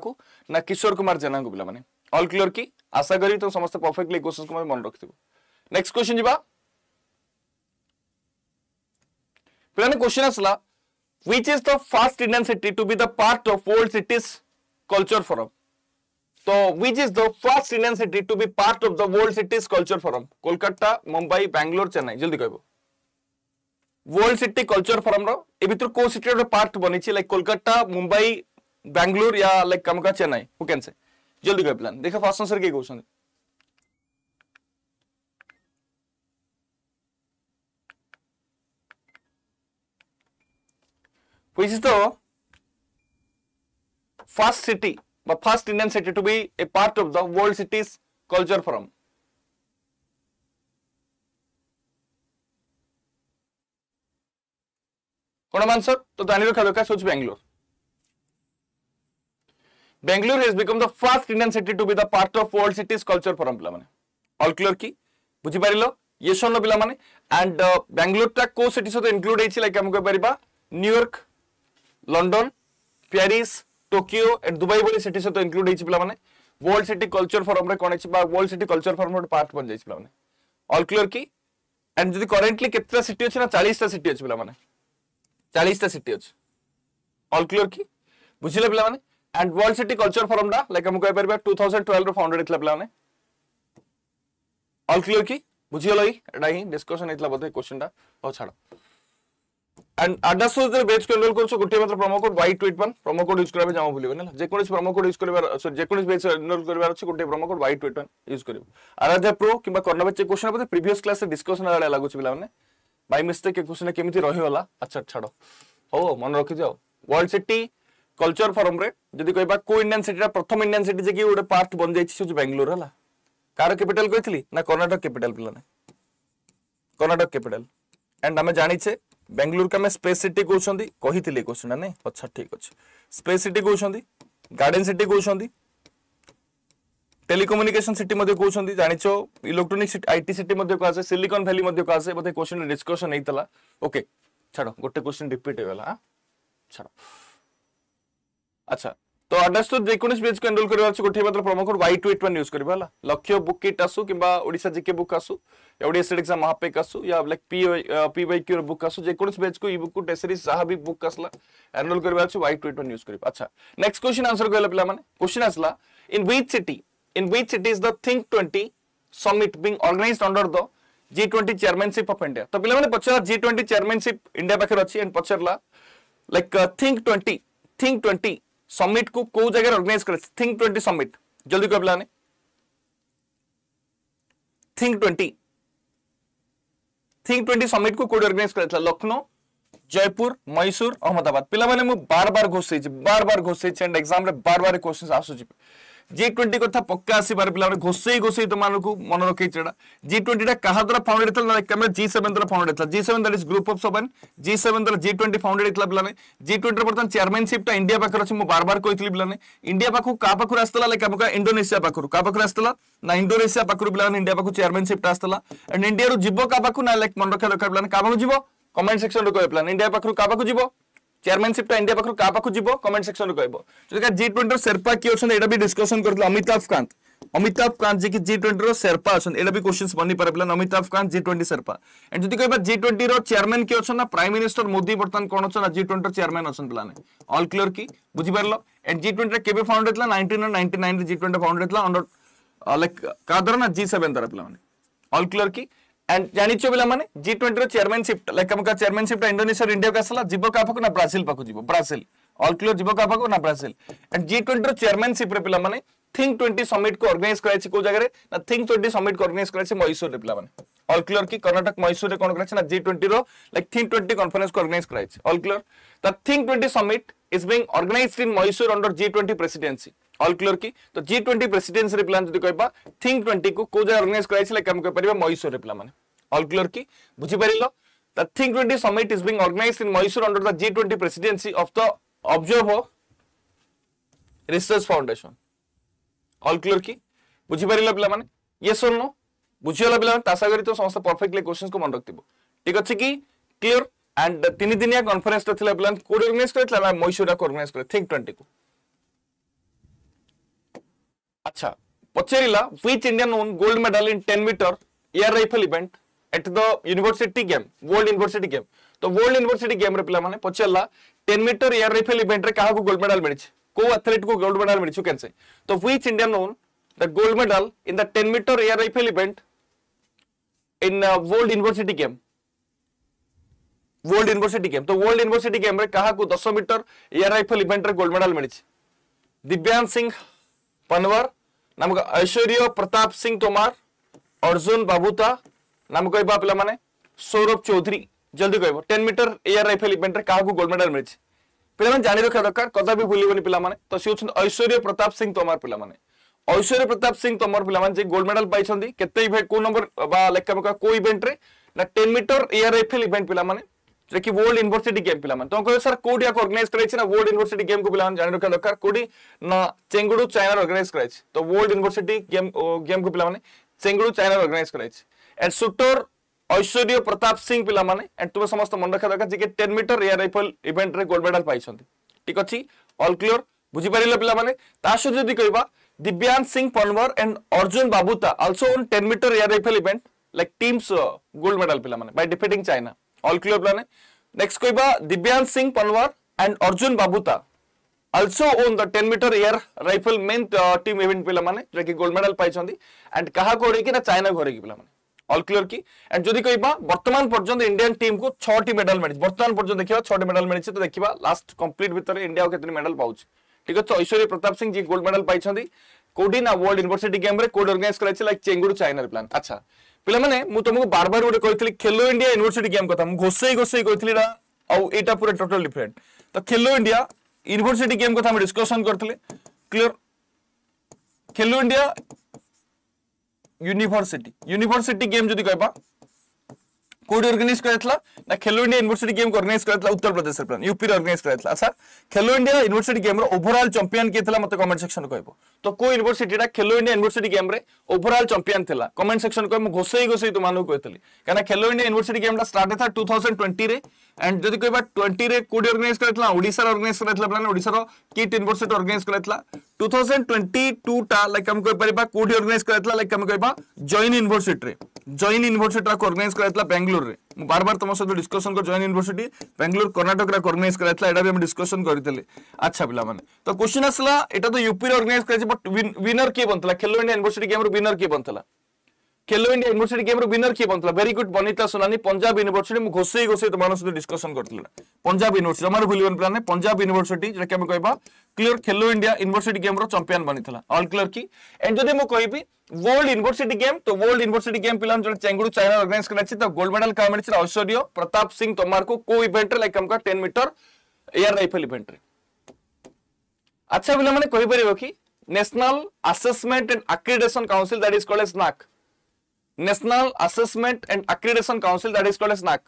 ना किशोर कुमार जेना पाने अल क्लीयर की आशा करी तुम समस्त परफेक्टली क्वेश्चन को मन रखि नेक्स्ट क्वेश्चन जी पे क्वेश्चन आसला which is the first Indian city to be the part of world cities culture forum तो which is the first Indian city to be part of the world cities culture forum Kolkata Mumbai Bangalore Chennai जल्दी कहो world city culture forum रो भितर city part बनी like Kolkata Mumbai Bangalore या like कमका Chennai who can say जल्दी कह प्लान देख फास्ट आंसर किए कौन which is the first city the first indian city to be a part of the world cities culture forum કોણ આન્સર તો દાનિલો તાલુકા સોચ Bangalore Bangalore has become the first Indian city to be the part of world cities culture forum pila mane all clear ki bujhi parilo yes or no pila mane and uh, Bangalore ta ko city so include hechi like am ko pariba New York London Paris Tokyo and Dubai boli city so include hechi pila mane world city culture forum re kon hechi ba world city culture forum ro part ban jaichi pila mane all clear ki and jodi currently ketla city achi na 40 ta city achi pila mane ଚାଳିଶଟା city ଅଛି all clear କି ବୁଝିଲେ ପିଲାମାନେ and world city culture ଫୋରମଟା like ଆମେ କହିପାରିବା two thousand ଟୁଏଲ୍ଭରେ founded ହେଇଥିଲା ପିଲାମାନେ ଅଲ୍ କ୍ଲିୟର କି ବୁଝିଗଲ କି ଏଇଟା ହିଁ ଡିସ୍କସନ୍ ହେଇଥିଲା ବୋଧେ କୋଶ୍ଚିନ୍ଟା ହଉ ଛାଡ଼ ଆଣ୍ଡ ଆଡ୍ରେସ୍ ଯେତେବେଳେ ବେଜ୍ କଣ୍ଟ୍ରୋଲ କରୁଛୁ ଗୋଟିଏ ମାତ୍ର promo code Y two eight one promo code use କରିବା ପାଇଁ ଜମା ଭୁଲିବେନି ହେଲା ଯେକୌଣସି ପ୍ରୋମୋ କୋଡ୍ ୟୁଜ୍ କରିବାର ସରି ଯେକୌଣସି ବେଜ୍ ଏନରୋଲ୍ କରିବାର ଅଛି ଗୋଟିଏ promo code Y two eight one use କରିବୁ ଆରାଧ୍ୟା ପ୍ରୋ କିମ୍ବା କର୍ଣ୍ଣାବେଚ କୋଶ୍ଚିନ୍ ବୋଧେ ପ୍ରିଭିୟସ୍ କ୍ଲାସ୍ରେ ଡିସ୍କସନ୍ ଆଡ଼େ ଲାଗୁଛି ପିଲାମାନେ বাই ମିଷ୍ଟେକ୍ ଏ କ୍ୱେଶ୍ଚିନ୍ଟା କେମିତି ରହିଗଲା ଆଚ୍ଛା ଛାଡ଼ ହଉ ମନେ ରଖିଯାଅ ୱାର୍ଲଡ ସିଟି କଲଚର ଫୋରମରେ ଯଦି କହିବା କୋ ଇଣ୍ଡିଆନ୍ ସିଟିଟା ପ୍ରଥମ ଇଣ୍ଡିଆନ୍ ସିଟି ଯେ କି ଗୋଟେ ପାର୍ଟ ବନିଯାଇଛି ସେ ହେଉଛି ବାଙ୍ଗାଲୋର ହେଲା କାହାର କ୍ୟାପିଟାଲ କହିଥିଲି ନା କର୍ଣ୍ଣାଟକ କ୍ୟାପିଟାଲ ପିଲାମାନେ କର୍ଣ୍ଣାଟକ କ୍ୟାପିଟାଲ ଆଣ୍ଡ ଆମେ ଜାଣିଛେ ବାଙ୍ଗାଲୋରକୁ ଆମେ ସ୍ପେସ୍ ସିଟି କହୁଛନ୍ତି କହିଥିଲେ ଏ କ୍ୱେଶ୍ଚିନ୍ଟା ନାଇଁ ଆଚ୍ଛା ଠିକ୍ ଅଛି ସ୍ପେସ୍ ସିଟି କହୁଛନ୍ତି ଗାର୍ଡେନ୍ ସିଟି କହୁଛନ୍ତି টেলিকম্যুনিকেশন সিটি মধ্যে কৌছন্তি জানিছো ইলেকট্রোনিক সিটি আইটি সিটি মধ্যে কাছে সিলিকন ভ্যালি মধ্যে কাছে বোধে কোশ্চেন ডিসকশন হইতলা ওকে ছাড়ো গোটে কোশ্চেন রিপিট হইগলা ছাড়ো আচ্ছা তো আডাস্টর যেকোনো পেজ কু এনরোল করিবার আছে গোটিয়ে মাত্র promo code Y two eight one use করিবা হলা লক্ষ্য বুক কিট আসু কিংবা ওড়িশা জিকে বুক আসু या ओडिया सेट एग्जाम महापेक आसू या like P P Y Q book आसू जेकोन बेच को ई बुक को टेसरीज जहां भी बुक आसला एनरोल करबा छै वाई 21 यूज करब अच्छा नेक्स्ट क्वेश्चन आंसर कहला पिला माने क्वेश्चन आसला in which city in which it is the Think 20 summit being organized under the G20 chairmanship of India. तो पिला मैंने पच्चर G20 chairmanship India पाखे अच्छी and पच्चरला like uh, Think 20 Think 20 summit ko ko जगह organize kare Think 20 summit jaldi ko पिला ने Think 20 Think 20 summit को कोड organize करे था लखनऊ जयपुर मैसूर अहमदाबाद पिला मैंने मु बार बार घोषे बार बार घोषे एंड एग्जाम बार बार क्वेश्चन आसुची জি টোয়েন্টি কথা পক্কা আসিপারে পিলামানে ঘোষেই ঘোষেই তোমাকে মনে রকেছে এটা জি টোয়েন্টিটা কাহা দ্বারা ফাউন্ডেড হয়েছিল কেমন জি সেভেন দ্বারা ফাউন্ডেড হয়েছিল G seven that is group of seven G seven দ্বারা জি টোয়েন্টি ফাউন্ডেড হয়েছিল পিলানে জি টোয়েন্টির বর্তমান চেয়ারম্যানশিপটা ইন্ডিয়া পাখে আছে মু বারবার কইলি পিলানে ইন্ডিয়া পাখু কাহা পাখু আসছিল লাইক আমি ইন্ডোনেসিয়া পাখু কাহা পাখু আসছিল না ইন্ডোনেসিয়া পাখু পিলানে ইন্ডিয়া পাখু চেয়ারম্যানশিপটা আসছিল এন্ড ইন্ডিয়ার যাব কাহা পাখু না লাইক মনে রক্ষা দরকার পিলানে কাহা পাখু যাব কমেন্ট সেকশন রে কয়ে পিলানে ইন্ডিয়া পাখু কাহা পাখু যাব চেয়ারম্যানশিপটা ইন্ডিয়া পাখু কাহা পাখু যাব কমেন্ট সেকশনরে কহব যদি জি টোয়েন্টির সেরপা কি অনেক এটা বি ডিসকসন করলে অমিতাভ কান্ত অমিতাভ কান্ত যে কি জি টোয়েন্টির সেরপা অনেক এটা বি কোশ্চিন বনিপারে পিলা Amitabh Kant G twenty sherpa and যদি কহবা জি টোয়েন্টির চেয়ারম্যান কি অনেক না প্রাইম মিনিষ্টর মোদি বর্তমান কোণ অনেক জি টোয়েন্টির চেয়ারম্যান অনেক পিলানে অল ক্লিয়র কি বুঝিপারল এন্ড জি টোয়েন্টিটা কেবে ফাউন্ড হয়েছিল nineteen ninety nine G twenty found হয়েছিল অন্ডর লাইক কাহ দ্বারা না জি সেভেন দ্বারা পিলানে অল ক্লিয়র কি అండ్ ଜାଣିଛ ପିଲାମାନେ ଜି ଟ୍ୱେଣ୍ଟିର ଚେୟାରମ୍ୟାନସିପ୍ ଲେଖାମୁଖା ଚେୟାରମ୍ୟାନସିପ୍ଟା ଇଣ୍ଡୋନେସିଆରୁ ଇଣ୍ଡିଆକୁ ଆସିଲା ଯିବ କାହାକୁ ନା ବ୍ରାଜିଲ ପାଖକୁ ଯିବ ବ୍ରାଜିଲ ଅଲ୍ କ୍ଲିୟର ଯିବ କାହା ପାଖକୁ ନା ବ୍ରାଜିଲ ଆଣ୍ଡ ଜି ଟ୍ୱେଣ୍ଟିର ଚେୟାରମ୍ୟାନସିପ୍ରେ ପିଲାମାନେ थिंक ट्वेंटी समिट को अर्गानाइज कर कौ जगह ना थिंक ट्वेंटी समिट को अर्गानाइज कर मैसूर के पाला अल क्लियर की कर्नाटक मैसूर में कौन कराई ना G twenty like think twenty conference को अर्गानाइज कर all clear the think twenty summit is being organized in Mysore under G twenty presidency all clear की तो जी ट्वेंटी प्रेसीडेन्सी रे प्लान जो कह थिंक ट्वेंटी को कौ जगह अर्गानाइज कर लाइक आम कह मैसूर के पाला अल ऑल क्लियर की बुझीपार the think twenty summit is being organized in Mysore under the G twenty presidency of the observer research foundation all clear की बुझी परिला पिला माने ये सुनलो बुझी होला पिला तासा करी समस्त परफेक्टली क्वेश्चंस को मन रखतिबो ठीक अछि की क्लियर एंड 3 दिनिया कॉन्फ्रेंस तो थिला पिला कोड मैसूर रा ऑर्गेनाइज कर थिंक 20 को अच्छा पछेरिला which Indian won gold medal in ten metre air rifle event at the university game world university game तो वर्ल्ड यूनिवर्सिटी गेम रे पिला माने मीटर एयर राइफल इवेंट रे गोल्ड मेडल मिलिछ को एथलीट को गोल्ड मेडल मिली you can तो which Indian won the gold medal in the 10 meter air rifle event in world university game world university game तो वर्ल्ड यूनिवर्सिटी गेम रे कहा को 10 मीटर एयर राइफल इवेंट रे gold medal मिली दिव्यांग सिंह पनवर नमक ऐश्वर्य प्रताप सिंह तोमर अर्जुन बाबूता नाम कह पे सौरभ चौधरी जल्दी कह ten metre air rifle event रे कहा को गोल्ड मेडल मिली पाने रखा दरकार कदापि भूल पे तो सी होती ऐश्वर्य प्रताप सिंह तोमर पे ऐश्वर्य प्रताप सिंह तोमर पे गोल्ड मेडल पाई केवेंट कौ नंबर लेखा पका कौ इवेंट ना ten meter air rifle event पे वर्ल्ड यूनिवर्सिटी गेम पे तुम कहो सर कौट अर्गनइज कराई ना वर्ल्ड यूनिवर्सिटी गेम को पे जान रखा दरकार कौटी ना चेंगुड़ चाइनार अर्गनइज कराई वर्ल्ड यूनिवर्सिटी गेम को पे चेंगुड़ चाइनार अर्गनइज कराई एंड सुटर ଐଶ୍ୱର୍ଯ୍ୟ ପ୍ରତାପ ସିଂ ପିଲାମାନେ ଆଣ୍ଡ ତୁମେ ସମସ୍ତେ ମନେ ରଖିବା ଦରକାର ଯିଏକି ଟେନ୍ ମିଟର ଏୟାର ରାଇଫଲ ଇଭେଣ୍ଟରେ ଗୋଲ୍ଡ ମେଡାଲ ପାଇଛନ୍ତି ଠିକ୍ ଅଛି ଅଲ୍ କ୍ଲିୟର ବୁଝିପାରିଲେ ପିଲାମାନେ ତା ସହିତ ଯଦି କହିବା ଦିବ୍ୟାନ୍ Singh Panwar and Arjun Babuta also won ten metre air rifle event like teams gold medal ପିଲାମାନେ by defeating China all clear ପିଲାମାନେ ନେକ୍ସଟ କହିବା ଦିବ୍ୟାନ୍ Singh Panwar and Arjun Babuta also won the ten metre air rifle men team event ପିଲାମାନେ ଯେଉଁଟାକି ଗୋଲ୍ଡ ମେଡାଲ ପାଇଛନ୍ତି and କାହାକୁ ହରେଇକି ନା ଚାଇନାକୁ ହରେଇକି ପିଲାମାନେ অল ক্লিয়ার কি এন্ড যদি কইবা বর্তমান পর্যন্ত ইন্ডিয়ান টিম কু 6টি মেডাল মিলিছে বর্তমান পর্যন্ত দেখিবা 6টি মেডাল মিলিছে তো দেখিবা লাস্ট কমপ্লিট ভিতরে ইন্ডিয়া কেতনি মেডাল পাউছে ঠিক আছে ঐশ্বর্য প্রতাপ সিং জি গোল্ড মেডাল পাইছন্তি কোডি না ওয়ার্ল্ড ইউনিভার্সিটি গেম রে কোড অর্গানাইজ করাইছে লাইক চেঙ্গুড়ু চাইনার প্ল্যান আচ্ছা ପିଲାମାନେ ମୁଁ ତମକୁ ବାର ବାର ଗୋଟେ କହିଥିଲି ଖେଲୋ ଇଣ୍ଡିଆ ୟୁନିଭର୍ସିଟି ଗେମ୍ କଥା ମୁଁ ଘୋଷେଇ ଘୋଷେଇ କହିଥିଲି ଏଇଟା ଆଉ ଏଇଟା ପୁରା ଟୋଟାଲ ଡିଫରେଣ୍ଟ ତ ଖେଲୋ ଇଣ୍ଡିଆ ୟୁନିଭର୍ସିଟି ଗେମ୍ କଥା ଆମେ ଡିସ୍କସନ୍ କରିଥିଲେ clear Khelo India university university game যদি কহবা কোটি অর্গানাইজ করা না খেলো ইন্ডিয়া ইউনিভার্সিটি গেম অর্গানাইজ করা উত্তর প্রদেশ প্ল্যান ইউপি অর্গানাইজ করা আচ্ছা Khelo India university game overall champion কিয়ে মতো কমেন্ট সেকশন কহব তো কো ইউনিভার্সিটিটা Khelo India university game overall champion লা কমেন্ট সেকশন কই মু ঘোষেই ঘোষেই তোমাকে কইতলি কারণ খেলো ইন্ডিয়া ইউনিভার্সিটি গেমটা স্টার্ট হতা 2020 রে এন্ড যদি কইবা 20 রে কোডি অর্গানাইজ করাইতলা ওড়িশার অর্গানাইজ করাইতলা প্লান ওড়িশার কিট ইউনিভার্সিটি অর্গানাইজ করাইতলা 2022 টা লাইক আমি কই পারিবা কোডি অর্গানাইজ করাইতলা লাইক আমি কইবা জয়েন ইউনিভার্সিটি রে জয়েন ইউনিভার্সিটি টা অর্গানাইজ করাইতলা বেঙ্গালুরু রে বারবার তোমার সাথে ডিসকসন করি জয়েন ইউনিভার্সিটি ব্যাঙ্গালোর কর্ণাটকরে অর্গানাইজ করা এটা বি আমি ডিসকসন করে আচ্ছা পিলা মানে তো কোশ্চিন আসলা এটা তো ইউপি রে অর্গানাইজ করা বট উইনর কি বনতলা খেলো ইন্ডিয়া ইউনিভার্সিটি গেম রে উইনর কি বনতলা खेलो इंडिया यूनिवर्सिटी गेम विनर किए बनता भेरी गुड बनीता सोनानी पंजाब यूनिवर्सिटी मुझे घोषे घोषे तुम सहित डिस्कसन कर पंजाब यूनिवर्सिटी जमार भूल पे पंजाब यूनिवर्सिटी जो आम क्लीयर खेलो इंडिया यूनिवर्सिटी गेम चैंपियन बनी अल क्लीयर की एंड जब मुझे कहि वर्ल्ड यूनिवर्सिटी गेम तो वर्ल्ड यूनिवर्सिटी गेम पिला जो चेंगुडू चाइना अर्गानाइज कर तो गोल्ड मेडल का मिली ऐश्वर्य प्रताप सिंह तोमार को को इवेंट लाइक हमका ten metre air rifle event अच्छा पे कहीपर कि national assessment and accreditation council that is called स्नाक National Assessment and Accreditation Council that is called as NAC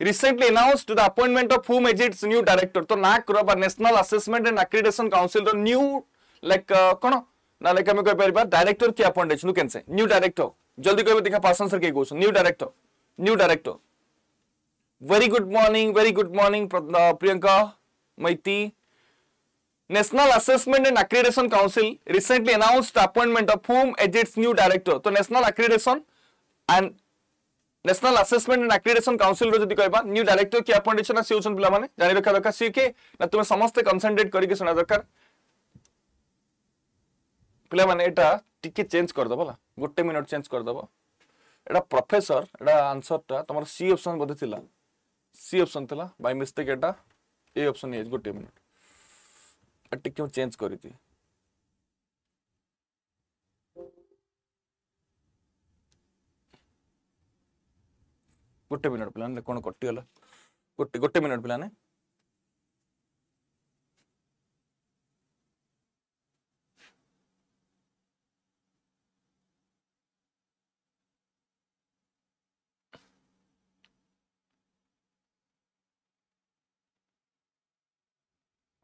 recently announced the appointment of whom is its new director. to NAC ର National Assessment and Accreditation Council the new like କ'ଣ ନା like ଆମେ କହିପାରିବା director କିଏ appoint ହେଇଛି you can say new director ଜଲ୍ଦି କହିବେ ଦେଖା ପାସନ୍ sir କିଏ କହୁଛନ୍ତି new director new director very good morning very good morning Priyanka Maiti National Assessment and Accreditation Council recently announced the appointment of whom as its new director. So National Accreditation and national assessment and accreditation council যদি কহবা new director কি আপয়েন্ট হচ্ছে না সে হচ্ছেন পিলা মানে জানি রাখা দরকার সি কে না তুমি সমস্ত কনসেন্ট্রেট করিকি শোনা দরকার পিলা মানে এটা টিকে চেঞ্জ করদব হলা গোটে মিনিট চেঞ্জ করদব এটা প্রফেসর এটা আনসরটা তোমার সি অপশন বোধে লা সি অপশন লা বাই মিস্টেক এটা এ অপশন হয়ে গোটে মিনিট টিকে চেঞ্জ করিদি ଗୋଟେ ମିନିଟ୍ ପିଲାମାନେ କ'ଣ କଟିଗଲା ଗୋଟେ ଗୋଟେ ମିନିଟ୍ ପିଲାମାନେ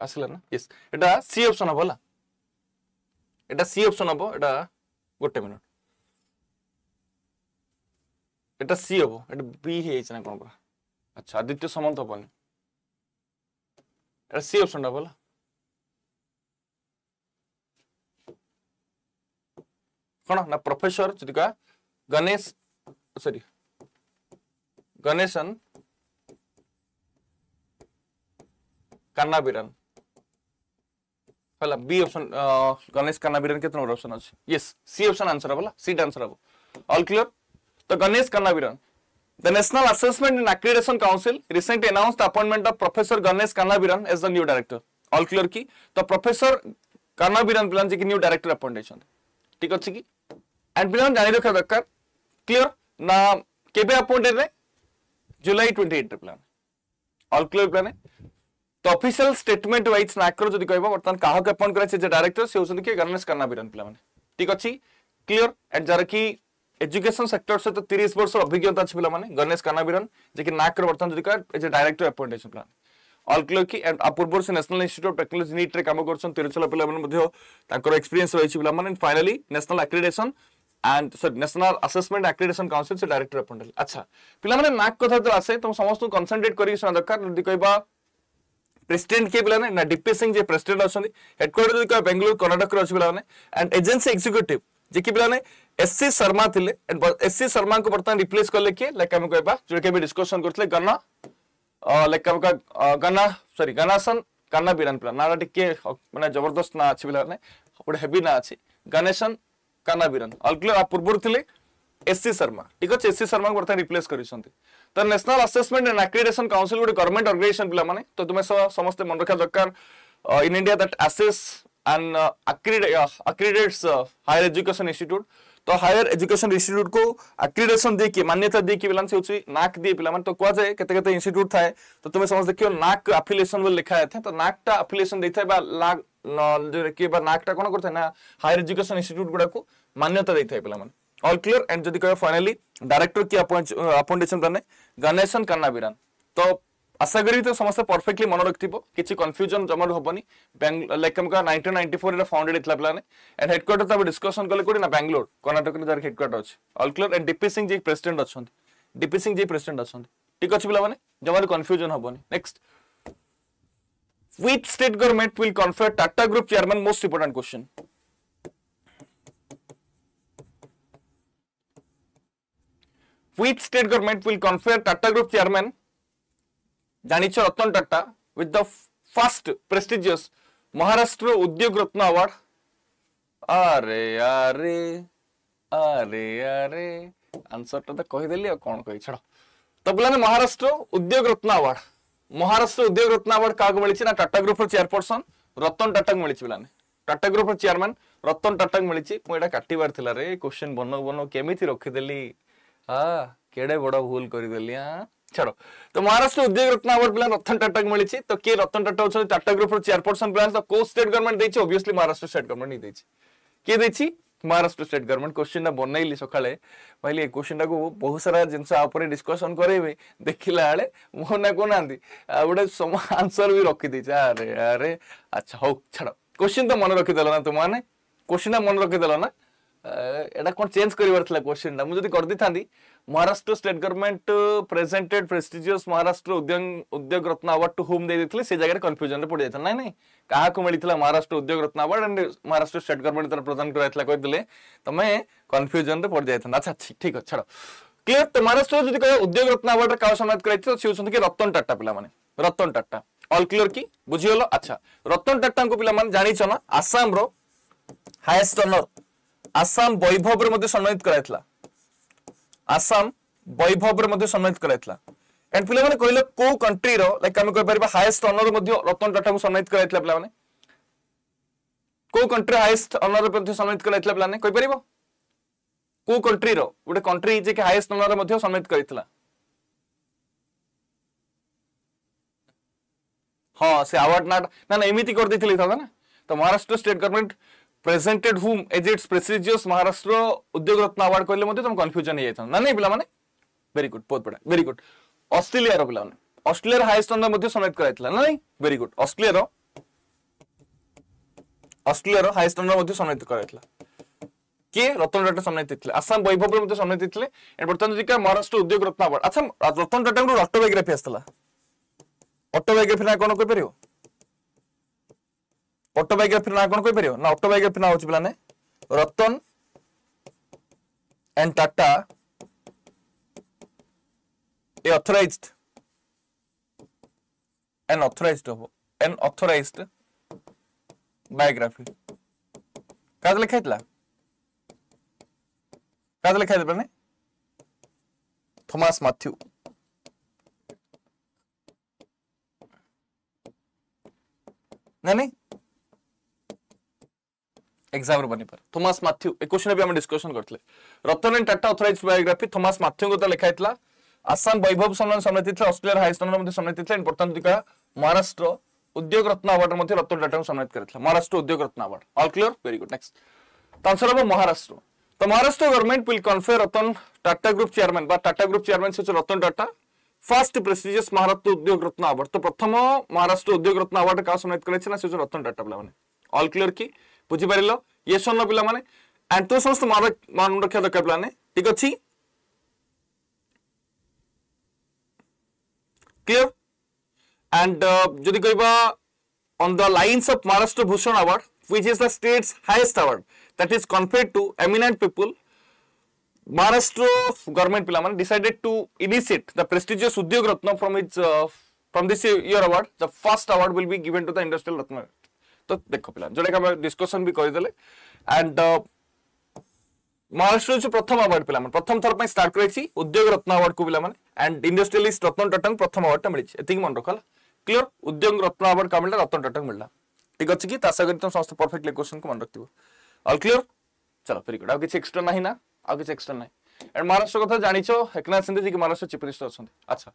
আসলে না ইয়েস এটা সি অপশন হব হল এটা সি অপশন হব এটা গোটে মিনিট এটা সি হবে এটা বি হেইছ না কোনবা আচ্ছা আদিত্য সমন্ত হবে না এটা সি অপশনটা বলা কণা না প্রফেসরwidetildeকা গণেশ সরি গণেশান কণা বীরন হল বি অপশন গণেশ কণা বীরন কত অপশন আছে यस সি অপশন आंसर হবেলা সি ডানসার হবে অল ক্লিয়ার तो Ganesh Kannaveeran the national assessment and accreditation council recent announce the appointment of professor Ganesh Kannaveeran as the new director all clear की तो प्रोफेसर कन्नावीरन प्लान जे की न्यू डायरेक्टर अपॉइंट हेचन ठीक अछि की एंड प्लान जानि रख दरकार क्लियर ना केबे अपॉइंटेड रे जुलाई 28 प्लान ऑल क्लियर प्लान तो ऑफिशियल स्टेटमेंट वाइज नाकर जदि कहबो वर्तमान काहा अपॉइंट करै छै जे डायरेक्टर से होसन के गणेश कन्नावीरन प्लान ठीक अछि क्लियर एंड जर এডুকেশন সেক্টর সহ তিরিশ বর্ষ অভিজ্ঞতা আছে পিলামানে গণেশ কানাবিরন যে কি নাকর বর্তমান জুডিকার as a director appointment plan অলক্লোকি এন্ড অপূর্বর সে ন্যাশনাল ইনস্টিটিউট অফ টেকনোলজি নিটরে কাম করছেন তিরুচলা পিলামানে মধ্যে তাঙ্কর এক্সপিরিয়েন্স রয়েছে পিলামানে finally national accreditation and sorry national assessment accreditation council সে ডাইরেক্টর অ্যাপয়েন্ট আচ্ছা পিলামানে নাক কথা যেতে আসে তুমি সমস্ত কনসেন্ট্রেট করিকি শোনা দরকার যদি কইবা প্রেসিডেন্ট কিଏ ପିଲାମାନେ ନା ଡିପି ସିଂ ଯିଏ ପ୍ରେସିଡେଣ୍ଟ ଅଛନ୍ତି ହେଡକ୍ୱାର୍ଟର ଯଦି କହିବା ବେଙ୍ଗଲୋର କର୍ଣ୍ଣାଟକରେ ଅଛି ପିଲାମାନେ ଆଣ୍ଡ ଏଜେନ୍ସି ଏକ୍ଜିକ୍ୟୁଟିଭ ଯିଏକି ପିଲାମାନେ एससी शर्मा थे एससी शर्मा को बर्तमान रिप्लेस कले किए लेखा आम कह जोटा भी डिस्कसन करते गना लेखा गना सरी गनासन कान्ना बीरान पिला ना टे मैंने जबरदस्त ना अच्छे पे गोटे हेवी ना अच्छे गणेशन कान्ना बीरान अलग पूर्व थे एससी शर्मा ठीक अच्छे एससी शर्मा को बर्तमान रिप्लेस कर तो national assessment and accreditation council गोटे गवर्नमेंट अर्गानाइजेसन पे मैंने तो तुम्हें समस्त मन रखा दरकार in India that assess and accredits higher education institute तो हायर एजुकेशन इन्स्टिट्यूट को अक्रिडेशन देखिए मान्यता देखिए पिला हूँ नाक दिए पिला तो कह जाए केते केते इन्स्टिट्यूट थाए तो तुम्हें समझ देखियो नाक आफिलिएशन बोले लिखा जाता है तो नाकटा आफिलिएशन देता है नाक किए नाकटा कौन करते ना हायर एजुकेशन इन्स्टिट्यूट गुड़ा को मान्यता देता है पिला ऑल क्लियर एंड जदि कह फाइनाली डायरेक्टर किए अपॉइंटेशन गणेशन कान्नाबीरान तो আশা করি তো সমস্ত পরফেক্টলি মনে রাখব কিছু কনফ্যুজন জমার হবনি লাইক আমি নাইনটিন নাইনটি ফোর এটা ফাউন্ডেড হয়েছিল পিলানে এন্ড হেডকোয়ার্টার তারপরে ডিসকসন কলে কোটি না ব্যাঙ্গালোর কর্ণাটকরে তার হেডকোয়ার্টার অছে all clear and DP Singh যে প্রেসিডেন্ট অনেক ডিপি সিং যে প্রেসিডেন্ট অনেক ঠিক আছে পিলামানে জমার কনফ্যুজন হবনি next which state government will confer Tata Group chairman? Most important question. Which state government will confer Tata Group chairman ಜಾಚ ರತನ್ ಟಾಟಾಟಾ ಕಡ ಮಹಾರಾಷ್ಟ್ರಮ್ಯಾ ರತನ್ ಟಾಟಾ ಕಾಟಿಬಾರ ಬನ ಬನ ಕೆಡ ಬಡ ಭಿ ছাড়ো তো মহারাষ্ট্র উদ্যোগ রত্নাওয়ার প্ল্যান রতন টাটাকে মিছে তো কে রতন টাটা হচ্ছেন টাটা গ্রুপর চেয়ারপর্সন প্ল্যান তো কো স্টেট গভর্নমেন্ট দিয়েছে অবভিয়াসলি মহারাষ্ট্র স্টেট গভর্নমেন্ট হি দিয়েছে কে দিয়েছে ମହାରାଷ୍ଟ୍ର ଷ୍ଟେଟ୍ ଗଭର୍ଣ୍ଣମେଣ୍ଟ କ୍ୱେଶ୍ଚିନ୍ଟା ବନେଇଲି ସକାଳେ କହିଲି ଏ କ୍ୱେଶ୍ଚିନ୍ଟାକୁ ବହୁତ ସାରା ଜିନିଷ ଆ ଉପରେ ଡିସ୍କସନ୍ କରେଇବେ ଦେଖିଲା ବେଳେ ମୋ ନା କହୁନାହାନ୍ତି ଆଉ ଗୋଟେ ଆନ୍ସର ବି ରଖିଦେଇଛି ଆରେ ଆରେ ଆଚ୍ଛା ହଉ ଛାଡ଼ କ୍ୱେଶ୍ଚିନ୍ ତ ମନେ ରଖିଦେଲ ନା ତୁମମାନେ କ୍ୱେଶ୍ଚିନ୍ଟା ମନେ ରଖିଦେଲ ନା এটা কোন চেঞ্জ করিবার ছিল কোশ্চেনটা মুঁ যদি করে দিথান্তি Maharashtra state government presented prestigious Maharashtra Udyog Udyog Ratna award two home দেই দিছিলে সে জায়গায় কনফ্যুজনরে রে পড়ি যাইতা নাই নাই কাহাকু মিলিলা Maharashtra Udyog Ratna award and Maharashtra state government তার প্রদান করা হইতলা কইদিলে তুমি কনফ্যুজনরে রে পড়ি যাইতা আচ্ছা ঠিক আছে ছাড়ো ক্লিয়ার তো মহারাষ্ট্র যদি কয় উদ্যোগ রত্ন আওয়ার্ড কা কাও সম্মানিত করাইছে সে হচ্ছেন কি রতন টাটা পিলা মানে রতন টাটা অল ক্লিয়ার কি বুঝি হলো আচ্ছা রতন টাটাঙ্কু পিলা মানে জানিছ না আসাম রো হাইয়েস্ট অনর আসাম বৈভবরে মধ্যে সম্মানিত করা হয়েছিল আসাম বৈভবরে মধ্যে সম্মানিত করা হয়েছিল এন্ড পিলামানে কহিল কো কন্ট্রির লাইক আমি কইপারিবা হাইয়েস্ট অনর মধ্যে রতন টাটাকে সম্মানিত করা হয়েছিল পিলামানে কো কন্ট্রি হাইয়েস্ট অনর মধ্যে সম্মানিত করা হয়েছিল পিলামানে কইপারিব কো কন্ট্রির গোটে কন্ট্রি যে কি হাইয়েস্ট অনর মধ্যে সম্মানিত করেছিল ହଁ ସେ ଆୱାର୍ଡ ନାଟ ନା ନା ଏମିତି କରିଦେଇଥିଲେ ଥାନ୍ତା ନା ତ Maharashtra state government presented hmm as it's prestigious Maharashtra Udyog Ratna award করলে মধ্যে তুমি কনফ্যুজন হয়ে না নাই পিলামানে ভেরি গুড বহুত বড় ভেরি গুড অস্ট্রেলিয়ার পিলামানে অস্ট্রেলিয়ার হাইয়েস্ট অনার মধ্যে সনেট করা হয়েছিল না নাই ভেরি গুড অস্ট্রেলিয়ার অস্ট্রেলিয়ার হাইয়েস্ট অনার মধ্যে সনেট করা হয়েছিল কে রতন টাটা সম্মানিত হয়েছিল আসাম বৈভবের মধ্যে সম্মানিত হয়েছিল এন্ড বর্তমান যদি মহারাষ্ট্র উদ্যোগ রত্ন আওয়ার্ড আচ্ছা রতন টাটা অটোবায়োগ্রাফি আসছিল অটোবায়োগ্রাফি না কোন কইপারিও अटोबायोग्राफी ना कौन कहपर ना अटोबायोग्राफी ना हो पाने Ratan and Tata a authorise an authorise हम एन अथराइज बायोग्राफी क्या लिखाई क्या लिखाई पाने थोमास मैथ्यू ना नहीं एग्जाम बनी पारे थोमस माथ्यू एक क्वेश्चन भी हम डिस्कशन करते and Tata authorise biography Thomas Mathew को लिखाई आसाम वैभव सम्मान सम्मानित थे अस्ट्रेलिया हाई सम्मान सम्मानित थे बर्तमान दिका महाराष्ट्र उद्योग रत्न अवार्ड रतन टाटा को सम्मानित कर Maharashtra Udyog Ratna award all clear very good next answer हम महाराष्ट्र तो Maharashtra government will confer Ratan Tata group chairman Tata group chairman से Ratan Tata first prestigious Maharashtra Udyog Ratna award तो प्रथम महाराष्ट्र उद्योग रत्न अवार्ड क्या सम्मानित कर रतन टाटा पे ऑल क्लियर की ବୁଝିପାରିଲ ୟେସ୍ ଅର୍ନ ପିଲାମାନେ ଆଣ୍ଟୋସନ୍ସ ମନେ ରଖିବା ଦରକାର ପିଲାମାନେ ଠିକ ଅଛି କ୍ଲିୟର ଆଣ୍ଡ ଯଦି କହିବା on the lines of Maharashtra Bhushan award which is the state's highest award that is conferred to eminent people maharashtra government pilaman decided to initiate the prestigious udyog ratna from its uh, from this year award the first award will be given to the industrial ratna ତ ଦେଖ ପିଲା ଯେଉଁଟାକି ଆମେ discussion ବି କରିଦେଲେ and Maharashtra ହେଉଛି ପ୍ରଥମ award ପିଲାମାନେ ପ୍ରଥମ ଥର ପାଇଁ ଷ୍ଟାର୍ଟ କରାଇଛି ଉଦ୍ୟୋଗ ରତ୍ନ ଆୱାର୍ଡକୁ ପିଲାମାନେ ଆଣ୍ଡ ଇଣ୍ଡଷ୍ଟ୍ରିଆଲିଷ୍ଟ ରତ୍ନ ଟାଟାଙ୍କୁ ପ୍ରଥମ ଆୱାର୍ଡଟା ମିଳିଛି ଏତିକି ମନେ ରଖ ହେଲା କ୍ଲିୟର ଉଦ୍ୟୋଗ ରତ୍ନ ଆୱାର୍ଡ କାହା ମିଳିଲା ରତନ ଟାଟାଙ୍କୁ ମିଳିଲା ଠିକ ଅଛି କି ତା ସାଙ୍ଗରେ ତମେ ସମସ୍ତେ ପରଫେକ୍ଟଲି କ୍ୱେଶ୍ଚନକୁ ମନେ ରଖିଥିବ ଅଲ୍ କ୍ଲିୟର ଚାଲ ଭେରି ଗୁଡ୍ ଆଉ କିଛି ଏକ୍ସଟ୍ରା ନାହିଁ ନା ଆଉ କିଛି ଏକ୍ସଟ୍ରା ନାହିଁ ଆଣ୍ଡ ମହାରାଷ୍ଟ୍ର କଥା ଜାଣିଛ ଏକନାଥ ସିନ୍ଧେ ଯିଏକି ମହାରାଷ୍ଟ୍ର ଚିଫ୍ ମିନିଷ୍ଟର ଅଛନ୍ତି ଆଚ୍ଛା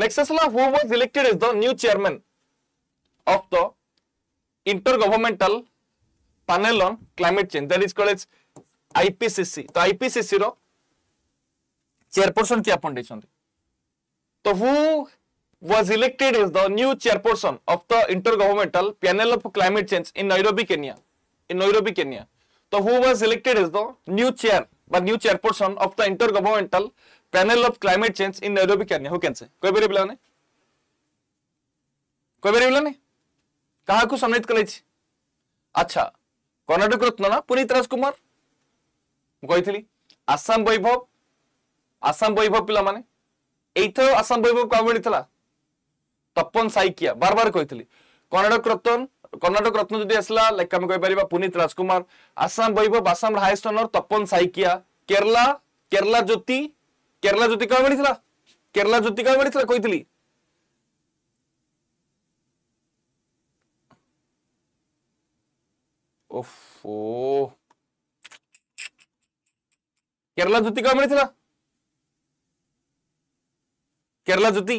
ନେକ୍ସଟ ଆସିଲା who was elected is the new chairman of the intergovernmental panel on climate change that is called IPCC तो IPCC रो chairperson किया पंडित चंदी तो who was elected as the new chairperson of the intergovernmental panel of climate change in Nairobi Kenya in Nairobi Kenya तो who was elected as the new chair but new chairperson of the intergovernmental panel of climate change in Nairobi Kenya who can say कोई भी बोला नहीं कोई भी बोला नहीं କାହାକୁ ସମ୍ମାନିତ କରାଯାଇଛି ଆଚ୍ଛା କର୍ଣ୍ଣାଟକ ରତ୍ନ ନା ପୁନୀତ ରାଜକୁମାର ମୁଁ କହିଥିଲି ଆସାମ ବୈଭବ ଆସାମ ବୈଭବ ପିଲାମାନେ ଏଇଥର ଆସାମ ବୈଭବ କାହାକୁ ମିଳିଥିଲା ତପନ ସାଇକିଆ ବାରବାର କହିଥିଲି କର୍ଣ୍ଣାଟକ ରତ୍ନ কর্ণাটক রত্ন যদি আসলা লাইক আমি কইপারিবা পুনিত রাজকুমার আসাম বৈভব আসাম হাইস্ট অনর তপন সাইকিয়া কেরলা কেরলা জ্যোতি কেরলা জ্যোতি কাউ মিলিছিলা কেরলা জ্যোতি কাউ মিলিছিলা কইতিলি ଓହୋ କେରଲା ଜ୍ୟୋତି କଣ ମିଳିଥିଲା କେରଲା ଜ୍ୟୋତି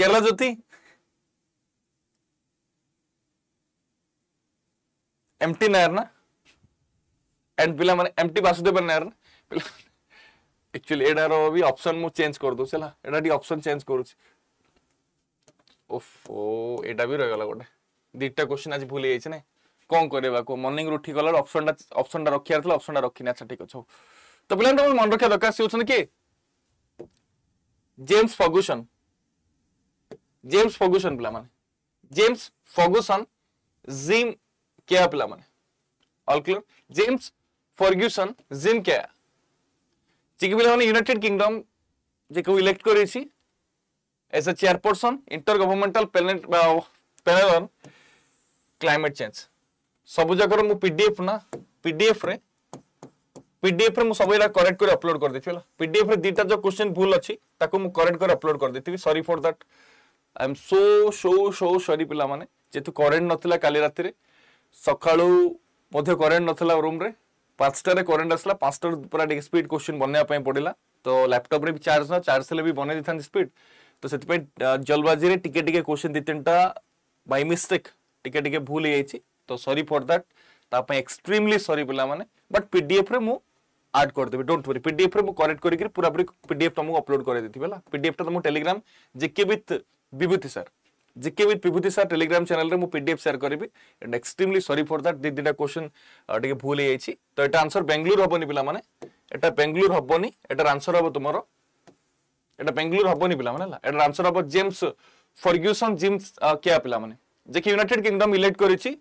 କେରଲା ଜ୍ୟୋତି ଏମ୍ଟି ନାୟର ନା ଆଣ୍ଡ ପିଲାମାନେ ଏମ୍ଟି ବାସୁଦେବ ନାୟର ନା ପିଲାମାନେ ଆକ୍ଚୁଆଲି ଏଟାର ବି ଅପସନ୍ ମୁଁ ଚେଞ୍ଜ କରିଦେଉଛି ହେଲା ଏଇଟା ଟିକେ ଅପସନ୍ ଚେଞ୍ଜ କରୁଛି ଓଫୋ ଏଇଟା ବି ରହିଗଲା ଗୋଟେ ଦୁଇଟା କ୍ୱେଶ୍ଚିନ୍ ଆଜି ଭୁଲି ଯାଇଛି ନାଇଁ কম করা মর্নিং উঠি গলা অপশনটা অপশনটা রক্ষার লা অপশনটা রক্ষিনি আচ্ছা ঠিক আছে তো পিলা তোমার মনে রাখা দরকার সে হচ্ছেন কি জেমস ফর্গুসন জেমস ফর্গুসন পিলা মানে জেমস ফর্গুসন জিম কেয়া পিলা মানে all clear James Ferguson Jim Skea যে কি পিলা মানে ইউনাইটেড কিংডম যে কেউ ইলেক্ট করেছি as a chairperson intergovernmental panel, uh, panel on climate change ସବୁ ଜାକର ମୁଁ ପିଡିଏଫ୍ ନା ପିଡିଏଫ୍ରେ ପିଡିଏଫ୍ରେ ମୁଁ ସବୁ ଏଇଟା କରେକ୍ଟ କରି ଅପଲୋଡ୍ କରିଦେଇଥିବି ହେଲା ପିଡିଏଫ୍ରେ ଦୁଇଟା ଯେଉଁ କ୍ୱେଶ୍ଚିନ୍ ଭୁଲ ଅଛି ତାକୁ ମୁଁ କରେକ୍ଟ କରି ଅପଲୋଡ୍ କରିଦେଇଥିବି sorry for that I am so so so sorry ପିଲାମାନେ ଯେହେତୁ କରେଣ୍ଟ ନଥିଲା କାଲି ରାତିରେ ସକାଳୁ ମଧ୍ୟ କରେଣ୍ଟ ନଥିଲା ରୁମ୍ରେ ପାଞ୍ଚଟାରେ କରେଣ୍ଟ ଆସିଲା ପାଞ୍ଚଟାରୁ ପୁରା ଟିକେ ସ୍ପିଡ୍ କ୍ୱେଶ୍ଚିନ୍ ବନେଇବା ପାଇଁ ପଡ଼ିଲା ତ ଲ୍ୟାପଟପ୍ରେ ବି ଚାର୍ଜ ନା ଚାର୍ଜ ହେଲେ ବି ବନେଇ ଦେଇଥାନ୍ତି ସ୍ପିଡ୍ ତ ସେଥିପାଇଁ ଜଲବାଜିରେ ଟିକେ ଟିକେ କ୍ୱେଶ୍ଚିନ୍ ଦୁଇ ତିନିଟା ବାଇ ମିଷ୍ଟେକ୍ ଟିକେ ଟିକେ ଭୁଲ ହେଇଯାଇଛି तो सरी फर दैट ताप एक्सट्रीमली सरी पाने बट पीडीएफ रे मु आड करदेवि डोंट वरी पीडीएफ रे मु करेक्ट करिक पूरा पूरी पीडीएफ तुमको अपलोड कर देथिबे होला पीडीएफ ता तुम Telegram JK with Vibhuti sir JK with Vibhuti sir Telegram channel रे मु पीडीएफ शेयर करबि and extremely sorry for that the दीटा क्वेश्चन टिके भूल हे आइछि तो एटा आंसर बेंगलुरु हबोनी पिला माने एटा बेंगलुरु हबोनी एटा आंसर हबो तुमरो एटा बेंगलुरु हबोनी पिला माने होला एटा आंसर हबो जेम्स फर्ग्यूसन जिम्स क्या पिला माने जेके यूनाइटेड किंगडम इलेक्ट करिछि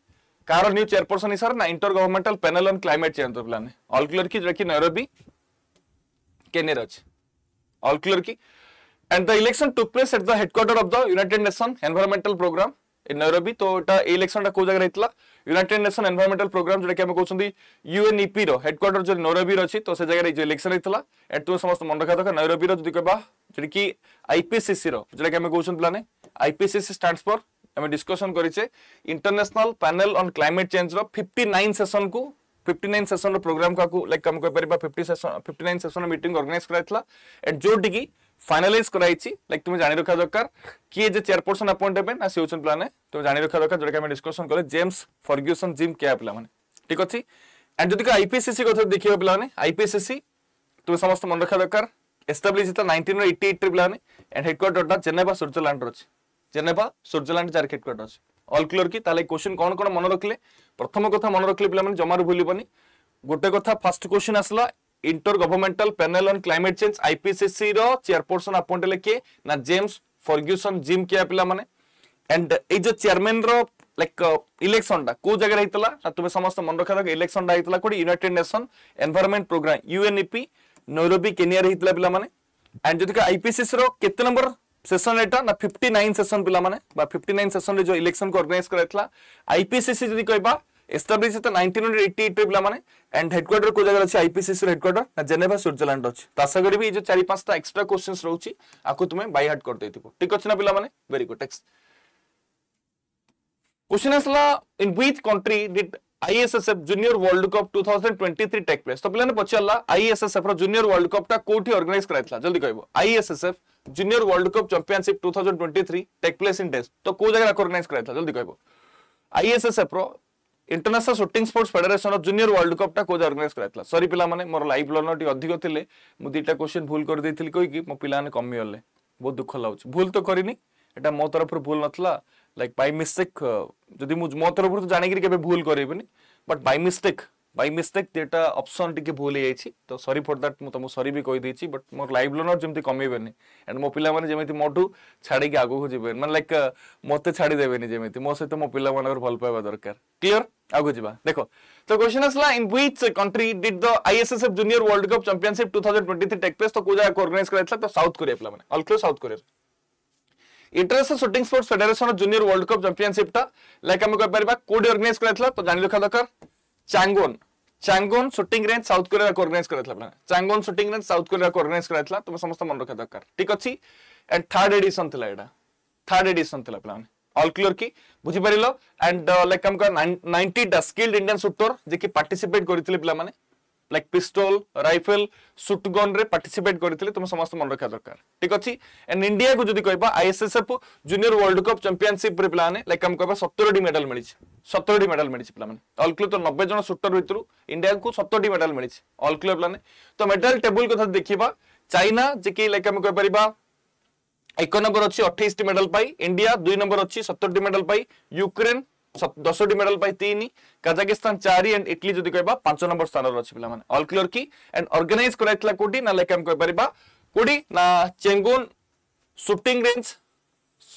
कारो न्यू चेयरपर्सन इस ना intergovernmental panel on climate change तो प्लान ऑलक्लर की जो कि नैरोबी केनेर अच्छे ऑलक्लर की and the election took place at the headquarter of the United Nation environmental programme in Nairobi तो एटा इलेक्शन को जगह रहितला यूनाइटेड नेशन एनवायरमेंटल प्रोग्राम जोटा कि हम कहउछंदी यूएनईपी रो हेडक्वार्टर जो नैरोबी रो अछि तो से जगह जो इलेक्शन रहितला एट तो समस्त मन रखा दका नैरोबी रो जदि कहबा जेकी आईपीसीसी रो जोटा कि हम कहउछन प्लाने आईपीसीसी स्टैंड्स फॉर आम डिस्कसन करे international panel on climate change fifty nine session को फिफ्टी नाइन सेसन प्रोग्राम को लाइक आम कहीपर fifty session fifty nine session meet organise कराइला एंड जोटी की फाइनालाइज कराई लाइक तुम जानी रखा दरकार किए जे चेयरपर्सन अपॉइंट हे ना सी प्लाने तुम जानी रखा दरकार जोटा डिस्कसन कले जेम्स फर्ग्यूसन जिम क्या पे ठीक अच्छे एंड जो आईपीसीसी कथ देखिए पे आईपीसीसी तुम समस्त मन रखा दरकार एस्टाब्लीश नाइंटीन एट्टी एट्रे पे एंड हेडक्वार्टर चेन्नई बा स्विजरलैंड अच्छे ଜେନେଭା ସୁଇଜରଲ୍ୟାଣ୍ଡ ଯାହାର ହେଡକ୍ୱାର୍ଟର ଅଛି ଅଲ୍ କ୍ଲିୟର କି ତାହେଲେ କୋଶ୍ଚିନ୍ କ'ଣ କ'ଣ ମନେ ରଖିଲେ ପ୍ରଥମ କଥା ମନେ ରଖିଲେ ପିଲାମାନେ ଜମାରୁ ଭୁଲିବନି ଗୋଟେ କଥା ଫାର୍ଷ୍ଟ କୋଶ୍ଚିନ୍ ଆସିଲା intergovernmental panel on climate change IPCC ର ଚେୟାରପର୍ସନ ଆପଏଣ୍ଟ ହେଲେ କିଏ ନା ଜେମ୍ସ ଫର୍ଗ୍ୟୁସନ ଜିମ୍ କିଆ ପିଲାମାନେ ଆଣ୍ଡ ଏଇ ଯୋଉ ଚେୟାରମ୍ୟାନ ର ଲାଇକ୍ ଇଲେକ୍ସନଟା କୋଉ ଜାଗାରେ ହେଇଥିଲା ନା ତୁମେ ସମସ୍ତେ ମନେ ରଖା ଇଲେକ୍ସନଟା ହେଇଥିଲା କୋଠି United Nation environment programme UNEP Nairobi କେନିଆରେ ହେଇଥିଲା ପିଲାମାନେ ଆଣ୍ଡ ଯଦି ଆଇପିସିସି ର କେତେ ନମ୍ବର सेसन एटा ना 59 सेसन पिला माने बा 59 सेसन रे जो इलेक्शन को ऑर्गेनाइज करैतला आईपीसीसी जदी कहबा एस्टैब्लिश है 1988 पिला माने एंड हेडक्वार्टर को जगह अछि आईपीसीसी रे हेडक्वार्टर ना जेनेवा स्विट्जरलैंड अछि तासा करी भी जो चारि पांचटा एक्स्ट्रा क्वेश्चंस रहउछि आको तुमे बाय हार्ट कर देतिबो ठीक अछि ना पिला माने वेरी गुड टेक्स्ट क्वेश्चन असला in which country did ISSF junior world cup 2023 take place तो पिलाने पछिला आईएसएसएफ रो जूनियर वर्ल्ड कप टा कोठी ऑर्गेनाइज कराइतला जल्दी कहबो ISSF junior world cup championship two thousand twenty three take place in days তো কেউ জায়গায় রেকগনাইজ করা জলদি কহব আইএসএসএফ র international shooting sports federation junior world কপটা কেউ অর্গানাইজ করা সরি পিলামানে মোর লাইভ লর্নর টি অধিক থিলে মু দুইটা কোশ্চেন ভুল করে দেইଥିଲି কইকি মো পিলামানে কমিগলে বহুত দুঃখ লাগুଛି ভুল তো করিনি এটা মো তরফর ভুল নথিলা লাইক বাই মিস্টেক যদি মু মো তরফর তো জানিকি কেবে ভুল করিবিনি but by mistake by mistake ଏଇଟା ଅପସନ୍ ଟିକେ ଭୁଲ ହେଇଯାଇଛି ତ ସରି ଫର୍ ଦ୍ୟାଟ୍ ମୁଁ ତମକୁ ସରି ବି କହିଦେଇଛି ବଟ୍ ମୋର ଲାଇଫ୍ ଲର୍ଣ୍ଣର ଯେମିତି କମେଇବେନି ଆଣ୍ଡ ମୋ ପିଲାମାନେ ଯେମିତି ମୋଠୁ ଛାଡ଼ିକି ଆଗକୁ ଯିବେନି ମାନେ ଲାଇକ୍ ମୋତେ ଛାଡ଼ିଦେବେନି ଯେମିତି ମୋ ସହିତ ମୋ ପିଲାମାନଙ୍କର ଭଲ ପାଇବା ଦରକାର କ୍ଲିଅର ଆଗକୁ ଯିବା ଦେଖ ତ କ୍ୱେଶ୍ଚନ୍ ଆସିଲା in which country did the ISSF junior world cup championship two thousand twenty three take place ତ କୋଉ ଜାଗାକୁ ଅର୍ଗାନାଇଜ୍ କରାଯାଇଥିଲା ତ ସାଉଥ୍ କୋରିଆ ପିଲାମାନେ ଅଲକ୍ଲୋ ସାଉଥ୍ କୋରିଆରେ international shooting sports federation junior world cup ଚାମ୍ପିୟନସିପ୍ଟା ଲାଇକ୍ ଆମେ କହିପାରିବା କୋଉଠି ଅର୍ଗାନାଇଜ୍ କରାଯାଇଥିଲା ତ ଜାଣି ରଖା ଦରକାର Changwon Changwon shooting range south କୋରିଆକୁ ଅର୍ଗାନାଇଜ କରାଯାଇଥିଲା ପିଲାମାନେ ଚାଙ୍ଗୋନ୍ ସୁଟିଂ ରେଞ୍ଜ ସାଉଥ କୋରିଆକୁ ଅର୍ଗାନାଇଜ କରାଯାଇଥିଲା ତୁମେ ସମସ୍ତେ ମନେ ରଖିବା ଦରକାର ଠିକ ଅଛି ଆଣ୍ଡ ଥାର୍ଡ ଏଡିସନ୍ ଥିଲା ଏଇଟା ଥାର୍ଡ ଏଡିସନ୍ ଥିଲା ପିଲାମାନେ অল ক্লিয়ার কি বুঝিপারিল আন্ড লাইক আমকা নাইনটিটা স্কিল্ড ইন্ডিয়ান সুটর যে কি পার্টিসিপেট করে পিলা মানে লাইক পিস্তল রাইফেল সুটগনরে পার্টিসিপেট করে তুমি সমস্ত মনে রাখা দরকার ঠিক আছে এন্ড ইন্ডিয়া কু যদি কহবা ISSF junior world cup championship রে পিলানে লাইক আমি কহবা সতেরটি মেডাল মিছে সতেরটি মেডাল মিছে পিলানে অলক্লুব তো নবে জন সুটর ভিতর ইন্ডিয়া কু সতেরটি মেডাল মিছে অলক্লুব পিলানে তো মেডাল টেবুল কথা দেখিবা চাইনা যে কি লাইক আমি কইপারিবা এক নম্বর অছি অঠেইশটি মেডাল পাই ইন্ডিয়া দুই নম্বর অছি সতেরটি মেডাল পাই ইউক্রেন দশটি মেডাল পাই তিন কাজাকিস্তান চারি আন্ড ইটলি যদি কহবা পাঁচ নম্বর স্থানরে অছে পিলামানে অল ক্লিয়র কি আন্ড অর্গানাইজ করাইতলা কোটি না লাইক আমি কইপারিবা কোটি না Changwon shooting range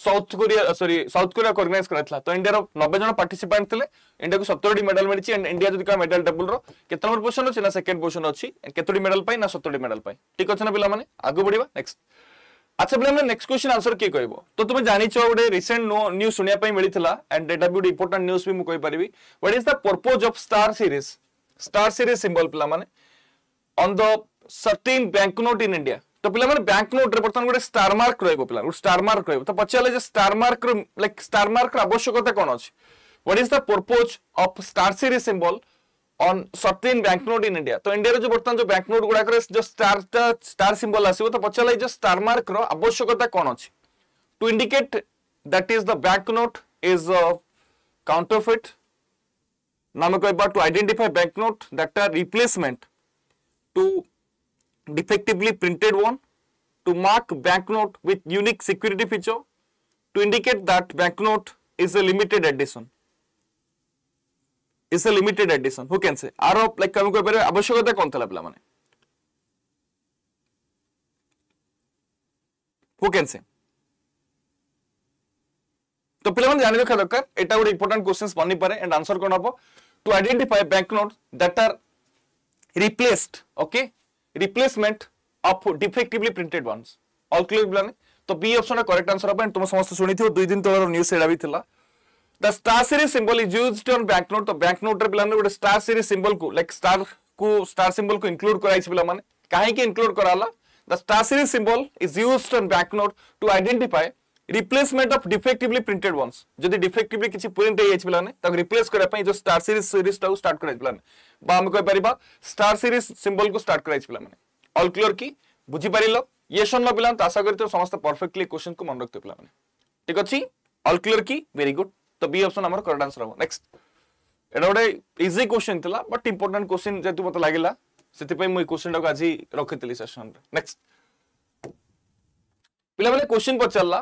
South Korea sorry South Korea organise করাইতলা তো ইন্ডিয়ার নবে জন পার্টিসিপান্ট থিলে ইন্ডিয়াকে সতরটি মেডাল মিলিছি আন্ড ইন্ডিয়া যদি কহ মেডাল টেবুলর কেতে নম্বর পজিশন অছে না সেকেন্ড পজিশন অছি কেতোটি মেডাল পাই না সতরটি মেডাল পাই ঠিক আছে না পিলামানে আগু বড়িবা নেক্সট আচ্ছা বলে আমরা নেক্সট কোশ্চেন আনসর কি কইব তো তুমি জানিছ গোটে রিসেন্ট নিউজ শুনিয়া পাই মিলিছিলা এন্ড এটা বি গোটে ইম্পর্টান্ট নিউজ বি মু কই পারিবি what is the purpose of star series star series symbol পিলা মানে on the 13 bank note in India তো পিলা মানে ব্যাংক নোট রে বর্তমান গোটে স্টার মার্ক রইব পিলা গোটে স্টার মার্ক রইব তো পচালে যে star mark like star mark আবশ্যকতা কোন আছে what is the purpose of star series symbol on certain banknote in India. तो इंडिया रो जो बर्तमान जो banknote गुड़ा करे जो star star symbol आसी वो तो पच्चा लाई जो star mark रो आवश्यकता कौन होची? To indicate that is the banknote is a counterfeit. नामे कोई बार to identify banknote that are replacement to defectively printed one. To mark banknote with unique security feature. To indicate that banknote is a limited edition. It's a limited edition who can say আরো like কমি করি পারিবে আবশ্যকতা কোন থলা পিলা মানে হু can সে তো পিলামানে জানি রখা দরকার এটা গোটে ইম্পর্টান্ট কোশ্চেন্স বনি পারে এন্ড আনসার কোন হবো to identify bank note that are replaced okay replacement of defectively printed ones all clear পিলানে তো বি অপশনটা করেক্ট আনসার হবো এন্ড তোমরা সমস্ত শুনিথিব দুই দিন তলর নিউজ সেটা বি থিলা the star series symbol is used on bank note తో బ్యాంక్ నోట్ పిల్లలు కూడా స్టార్ సిరీస్ సింబల్ కు లైక్ స్టార్ కు స్టార్ సింబల్ కు ఇంక్లూడ్ కరాయిచి పిల్లమని కాహికి ఇంక్లూడ్ కరాలా the star series symbol is used on bank note to identify replacement of defectively printed ones যদি ডিফেক্টিভলি কিছু প্রিন্ট হয়েছে পিলানে তাকে রিপ্লেস করা পাই যে স্টার সিরিজ সিরিজটা স্টার্ট করা পিলানে বা আমি কইপারিবা স্টার সিরিজ সিম্বল কু স্টার্ট করা পিলানে অল ক্লিয়ার কি বুঝি পারিল ইয়ে শুনল পিলান তো আশা করি তো সমস্ত পারফেক্টলি কোশ্চেন কু মনে রাখতে পিলানে ঠিক আছে অল ক্লিয়ার কি ভেরি গুড ତ ବି ଅପସନ୍ ଆମର କରେକ୍ଟ ଆନ୍ସର ହବ ନେକ୍ସଟ ଏଇଟା ଗୋଟେ ଇଜି କ୍ୱେଶ୍ଚିନ୍ ଥିଲା ବଟ୍ ଇମ୍ପୋର୍ଟାଣ୍ଟ କ୍ୱେଶ୍ଚିନ୍ ଯେହେତୁ ମୋତେ ଲାଗିଲା ସେଥିପାଇଁ ମୁଁ ଏଇ କ୍ୱେଶ୍ଚିନ୍ଟାକୁ ଆଜି ରଖିଥିଲି ସେସନ୍ରେ ନେକ୍ସଟ ପିଲାମାନେ କ୍ୱେଶ୍ଚିନ୍ ପଚାରିଲା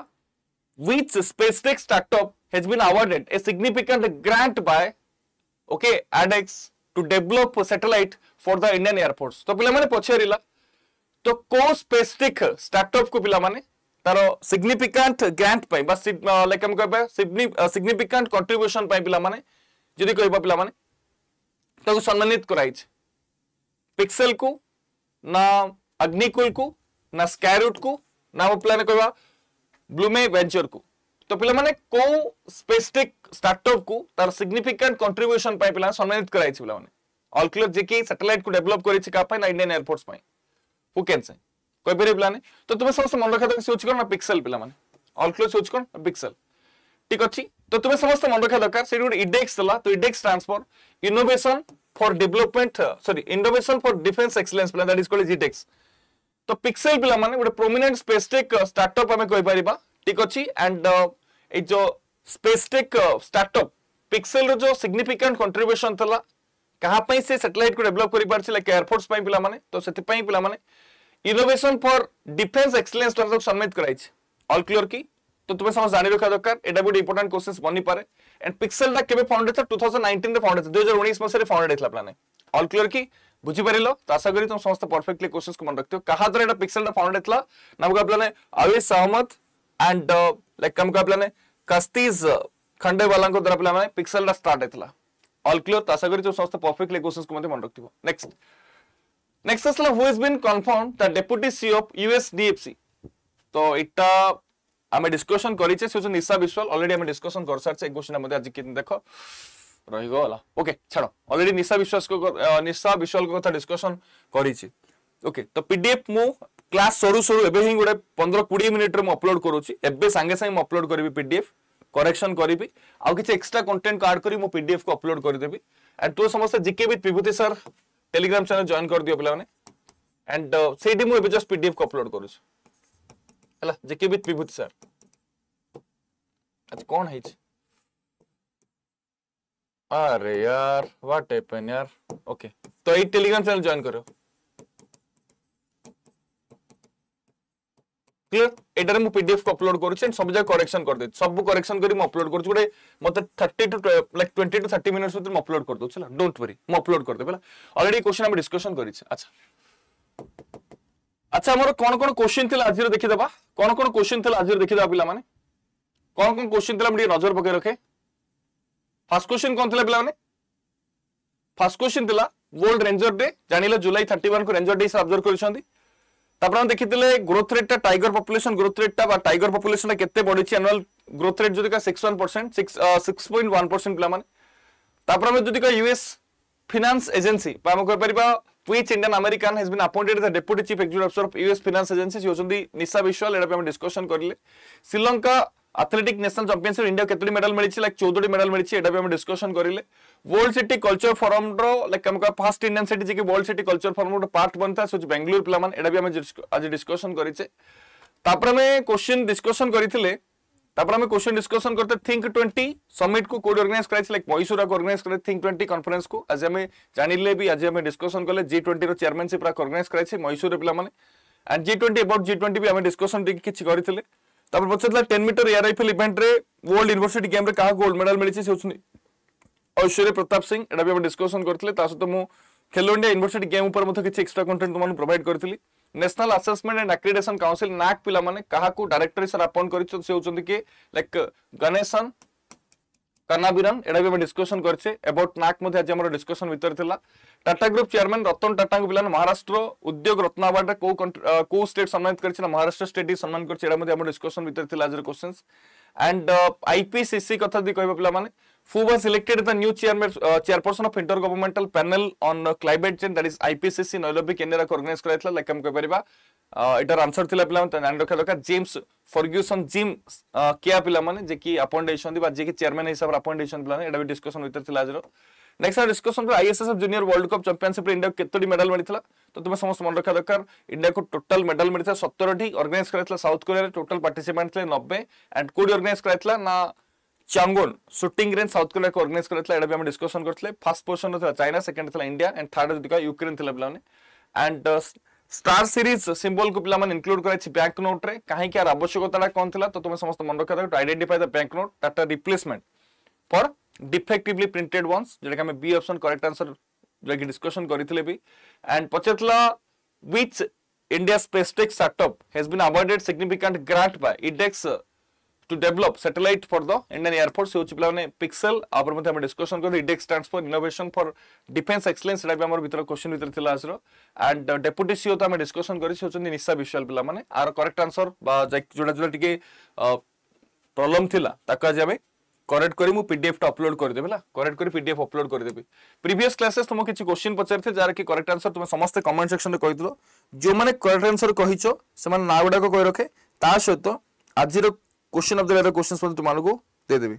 which SpaceX startup has been awarded a significant grant by okay ADEX to develop a satellite for the Indian Air Force. तो पिला माने पछेरिला तो को SpaceX startup को पिला माने तार सिग्निफिकाट ग्रांट लाइक आम कह सिग्निफिकाट कंट्रब्यूशन पाने जी कह पाने सम्मानित कर पिक्सेल को ना अग्निकुल को ना स्कूट को ना पे कह ब्लूमे वेचर को तो पे को स्पेसिफिक स्टार्टअप को तार सिग्निफिकाट कंट्रब्यूशन पे सम्मानित कर पे अल्क्लोर जी सैटेलैट को डेभलप कर इंडियान एयरफोर्स कैन चाहिए कहीपर पाने तो तुम्हें समस्त मन रखा दरकार से कौन पिक्सेल पे अल क्लोज हूँ कौन पिक्सल ठीक अच्छे तो तुम्हें समस्त मन रखा दरकार से गोटे इडेक्स था तो iDEX transfer innovation for development sorry innovation for defence excellence plan that is called iDEX तो पिक्सेल पिला माने गोटे प्रोमिनेंट स्पेस टेक स्टार्टअप हमें कहि परिबा ठीक अछि एंड ए जो स्पेस टेक स्टार्टअप पिक्सेल रो जो सिग्निफिकेंट कंट्रीब्यूशन थला कहा पई से सैटेलाइट को डेवलप करि परछिले एयरफोर्स पई पिला माने तो सेति पई पिला माने ઇનોવેશન ફોર ડિફેન્સ એક્સેલેન્સ દ્વારા તાକୁ સબમિટ કરાઈଛି ଅଲ୍ କ୍ଲିୟର କି ତ ତୁମେ ସମସ୍ତେ ଜାଣି ରଖିବା ଦରକାର ଏଇଟା ଗୋଟେ ଇମ୍ପୋର୍ଟାଣ୍ଟ କୋଶ୍ଚିନ୍ ବନିପାରେ ଆଣ୍ଡ ପିକ୍ସେଲଟା କେବେ ଫାଉଣ୍ଡ ହେଇଥିଲା ଟୁ ଥାଉଜେଣ୍ଡ ନାଇଣ୍ଟିନ୍ରେ ଫାଉଣ୍ଡ ହେଇଥିଲା ଦୁଇ ହଜାର ଉଣେଇଶ ମସିହାରେ ଫାଉଣ୍ଡ ହେଇଥିଲା ପ୍ଲାନେ ଅଲ୍ କ୍ଲିୟର କି ବୁଝିପାରିଲ ତ ଆଶା କରି ତୁମେ ସମସ୍ତେ ପରଫେକ୍ଟଲି କୋଶ୍ଚିନ୍କୁ ମନେ ରଖିଥିବ କାହା ଦ୍ୱାରା ଏଇଟା ପିକ୍ସେଲଟା ଫାଉଣ୍ଡ ହେଇଥିଲା ନାମକୁ ପ୍ଲାନେ ଆୱିସ୍ ଅହମଦ ଆଣ୍ଡ ଲାଇକ୍ କାମକୁ ପ୍ଲାନେ କସ୍ତିଜ ଖଣ୍ଡେବାଲାଙ୍କ ଦ୍ୱାରା ପିଲାମାନେ ପିକ୍ସେଲଟା ଷ୍ଟାର୍ଟ ହେଇଥିଲା ଅଲ୍ କ୍ଲିୟର ତ ଆଶା କରି ତୁମେ ସମସ୍ତେ ପରଫେକ୍ଟଲି କୋଶ୍ଚିନ୍କୁ ମଧ୍ୟ ମନେ ରଖିଥିବ ନେକ୍ସଟ নেক্সট আসলে who is been confirm the deputy CEO of USDFC তো এটা আমি ডিসকসন করিছে সে হচ্ছে নিশা বিশ্বাল অলরেডি আমি ডিসকসন করে সারছে এই কোশ্চিনটা মধ্যে আজ কিন্তু দেখো রহিগলা ওকে ছাড়ো অলরেডি নিশা বিশ্বাস নিশা বিশ্বাল কথা ডিসকসন করিছি ওকে তো পিডিএফ মু ক্লাস সরু সরু এবে হি গোটে পনেরো কোড়িয়ে মিনিটরে মু অপলোড করুছি এবে সাঙ্গে সাঙ্গে মু অপলোড করিবি পিডিএফ করেকশন করিবি আউ কিছু এক্সট্রা কন্টেন্ট আড করি মু পিডিএফ কু অপলোড করিদেবি এন্ড তো সমস্ত GK with Bibhuti sir Telegram channel join କରିଦିଅ ପିଲାମାନେ ଆଣ୍ଡ ସେଇଠି ମୁଁ ଏବେ ଜଷ୍ଟ ପିଡିଏଫ୍ ଅପଲୋଡ କରୁଛି ହେଲା ଜେକେ ବିଥ୍ ବିଭୂତି ସାର୍ ଆଚ୍ଛା କ'ଣ ହେଇଛି अरे यार व्हाट हैपन यार ओके तो ये टेलीग्राम चैनल ज्वाइन करो ক্লিয়ার এটারে মু পিডিএফ কু অপলোড করছি এন্ড সব জায়গা করেকশন করে দেছি সব করেকশন করি মু অপলোড করছি গোটে মতে 30 টু লাইক 20 টু 30 মিনিটস ভিতরে মু অপলোড করে দউছি না ডোন্ট ওয়ারি মু অপলোড করে দেবলা অলরেডি কোশ্চেন আমি ডিসকশন করিছি আচ্ছা আচ্ছা আমার কোন কোন কোশ্চেন থিলা আজির দেখি দেবা কোন কোন কোশ্চেন থিলা আজির দেখি দেবা পিলা মানে কোন কোন কোশ্চেন থিলা আমি ଟିକେ নজর পকাই রাখে ফার্স্ট কোশ্চেন কোন থিলা পিলা মানে ফার্স্ট কোশ্চেন থিলা ওয়ার্ল্ড রেঞ্জর ডে জানিলে জুলাই 31 কো রেঞ্জর ডে হিসাব অবজার্ভ করিছন্তি ତାପରେ ଆମେ ଦେଖିଥିଲେ ଗ୍ରୋଥ ରେଟ୍ଟା ଟାଇଗର ପପୁଲେସନ ଗ୍ରୋଥ ରେଟ୍ଟା ବା ଟାଇଗର ପପୁଲେସନଟା କେତେ ବଢିଛି ଆନୁଆଲ ଗ୍ରୋଥ ରେଟ୍ ଯଦି କହିବା six one percent six six point one percent ପିଲାମାନେ ତାପରେ ଆମେ ଯଦି କହିବା ୟୁଏସ୍ ଫିନାନ୍ସ ଏଜେନ୍ସି ବା ଆମେ କହିପାରିବା which Indian American has been appointed as the deputy chief executive officer of US finance agency. She was on the Nisa Vishal, and we discussion. Sri Lanka athletic national championship India କେତୋଟି medal ମିଳିଛି like ଚଉଦଟି medal ମିଳିଛି ଏଇଟା ବି ଆମେ discussion କରିଲେ world city culture ଫୋରମର like ଆମେ କହିବା ଫାର୍ଷ୍ଟ ଇଣ୍ଡିଆନ ସିଟି ଯିଏକି ୱାର୍ଲଡ ସିଟି କଲଚର ଫୋରମ ଗୋଟେ ପାର୍ଟ ବନିଥାଏ ସେ ହେଉଛି ବେଙ୍ଗଲୁରୁ ପିଲାମାନେ ଏଇଟା ବି ଆମେ ଆଜି ଡିସ୍କସନ କରିଛେ ତାପରେ ଆମେ କୋଶ୍ଚିନ୍ ଡିସ୍କସନ କରିଥିଲେ তারপর আমি কোশ্চেন ডিসকশন করতে থিঙ্ক টোয়েন্টি সমিট কু কোড অর্গানাইজ করাইছে লাইক মহীশূর কু অর্গানাইজ করে থিঙ্ক টোয়েন্টি কনফরেন্স কু আজ আমি জানিলে বি আজ আমি ডিসকশন কলে জি টোয়েন্টি র চেয়ারম্যানশিপ অর্গানাইজ করাইছে মহীশূর পিলা মানে and G twenty about G twenty বি আমি ডিসকশন কিছু করে पचारा तो ten metre air rifle event world university game क्या गोल्ड मेडल मिली से ऐश्वर्य प्रताप सिंह एट भी डिस्कसन करते सहित मुझे खेलो इंडिया यूनिवर्सी गेम पर एक्सट्रा कंटेन्ट तुमको प्रोवैड करी national assessment and accreditation council NAAC पिला डायरेक्टर हिसाब से अपॉइंट करके लाइक गणेशन কানাবিরান এটা বি আমি ডিসকসন করছে এবাউট নাক মধ্যে আজ আমার ডিসকসন ভিতরে লা টাটা গ্রুপ চেয়ারম্যান রতন টাটা পিলানে মহারাষ্ট্র উদ্যোগ রত্ন আওয়ার্ডে কেউ কেউ স্টেট সম্মানিত করেছে না মহারাষ্ট্র স্টেট হি সম্মান করছে এটা মধ্যে আমার ডিসকসন ভিতরে লা আজর কোশ্চেন্স অ্যান্ড আইপিসিসি কথা যদি কহবা পিলামানে who was elected the new chairman uh, chairperson of intergovernmental panel on uh, climate change that is IPCC Nairobi Kenya organize कराइथला लाइक हम कह परबा ଏଟାର ଆନ୍ସର ଥିଲା ପିଲାମାନେ ଜାଣି ରଖିବା ଦରକାର ଜେମ୍ସ ଫର୍ଗ୍ୟୁସନ୍ ଜିମ୍ କିଆ ପିଲାମାନେ ଯେ କି ଆପଏଣ୍ଟ ହେଇଛନ୍ତି ବା ଯିଏକି ଚେୟାରମ୍ୟାନ୍ ହିସାବରେ ଆପଏଣ୍ଟ ହେଇଛନ୍ତି ପିଲାମାନେ ଏଇଟା ବି ଡିସ୍କସନ୍ ଭିତରେ ଥିଲା ଆଜିର ନେକ୍ସଟ ଡିସ୍କସନ୍ କରି ଆଇଏସ୍ଏସ୍ଏଫ୍ ଜୁନିୟର ୱାର୍ଲଡ କପ୍ ଚାମ୍ପିଅନସିପ୍ରେ ଇଣ୍ଡିଆକୁ କେତୋଟି ମେଡାଲ ମିଳିଥିଲା ତ ତୁମେ ସମସ୍ତେ ମନେ ରଖିବା ଦରକାର ଇଣ୍ଡିଆକୁ ଟୋଟାଲ ମେଡାଲ ମିଳିଥିଲା ସତରଟି ଅର୍ଗାନାଇଜ କରାଯାଇଥିଲା ସାଉଥ କୋରିଆରେ ଟୋଟାଲ ପାର୍ଟିସିପାଣ୍ଟ ଥିଲେ ନବେ ଆଣ୍ଡ କୋଉଠି ଅର୍ଗାନାଇଜ କରାଯାଇଥିଲା ନା ଚାଙ୍ଗୋନ୍ ସୁଟିଂ ରେଞ୍ଜ ସାଉଥ କୋରିଆକୁ ଅର୍ଗାନାଇଜ କରାଯାଇଥିଲା ଏଇଟା ବି ଆମେ ଡିସ୍କସନ୍ କରିଥିଲେ ଫାର୍ଷ୍ଟ ପୋଜିସନ୍ରେ ଥିଲା ଚାଇନା ସେକେଣ୍ଡ ଥିଲା ଇଣ୍ଡିଆ ଆଣ୍ଡ ଥାର୍ଡ ଯଦି କହିବା ୟୁକ୍ରେନ୍ ଥିଲା ପିଲାମାନେ ଆଣ୍ଡ স্টার সিরিজ সিম্বল কু পিলামান ইনক্লুড করাছি ব্যাঙ্ক নোট রে কাহিকি আর আবশ্যকতাটা কোন থিলা তো তুমি সমস্ত মন রাখা থাকো আইডেন্টিফাই দ্য ব্যাঙ্ক নোট দ্যাটটা replacement for defectively printed ones যেটাকে আমি বি অপশন কারেক্ট আনসার যেটাকি ডিসকশন করিলে বি অ্যান্ড পচারিলা which India's space tech startup has been awarded significant grant by IDEX to develop satellite for the Indian Air Force ହେଉଛି ପିଲାମାନେ pixel ଆଉ ପରେ ମଧ୍ୟ ଆମେ ଡିସ୍କସନ୍ କରିବୁ iDEX stand innovation for defense defence excellence ସେଇଟା ବି ଆମର ଭିତରେ କ୍ୱେଶ୍ଚିନ୍ ଭିତରେ ଥିଲା And ଆଣ୍ଡ deputy CEO, ତ ଆମେ ଡିସ୍କସନ୍ କରି ସେ ହେଉଛନ୍ତି ନିଶା ବିଶ୍ୱାଲ ପିଲାମାନେ ଆର କରେକ୍ଟ ଆନ୍ସର ବା ଯେଉଁଟା ଯେଉଁଟା ଟିକେ ପ୍ରୋବ୍ଲେମ୍ ଥିଲା ତାକୁ ଆଜି ଆମେ Correct करी मुझे पीडीएफ टा अपलोड करदेवि है करेक्ट कर पीडीएफ अपलोड करदेवि प्रिवियस क्लासेस तुम किसी क्वेश्चन पचारि जार कि correct answer तुम समस्त कमेंट सेक्शन में कही जो मैंने correct answer कही से ना गुड़ाक कही रखे ता सहित आज question of the weather question ಬಂದು ತುಮಾಲಗೂ ದೇದೇವಿ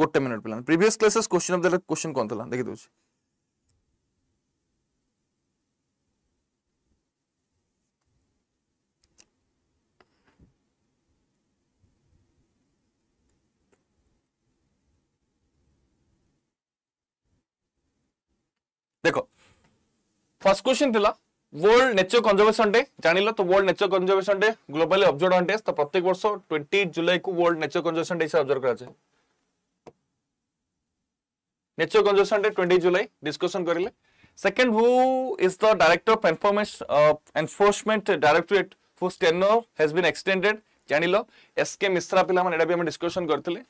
ଗୋଟେ ମିନିଟ୍ ପିଲା ପ୍ରିଭିୟସ୍ କ୍ଲାସେସ୍ କ୍ୱେଶ୍ଚନ୍ ଅଫ୍ ଦେଲେ କ୍ୱେଶ୍ଚନ୍ କ'ଣ ଥିଲା ଦେଖିଦେଉଛି फर्स्ट क्वेश्चन थिला वर्ल्ड नेचर कंजर्वेशन डे जानिल तो वर्ल्ड नेचर कंजर्वेशन डे ग्लोबली ऑब्जर्व ऑन डे तो प्रत्येक वर्ष 28 जुलाई को वर्ल्ड नेचर कंजर्वेशन डे से ऑब्जर्व करा जाए नेचर कंजर्वेशन डे 28 जुलाई डिस्कशन करिले second who is the director of performance enforcement directorate whose tenure has been extended जानिल एसके मिश्रा पिला माने एडा भी हम डिस्कशन करथिले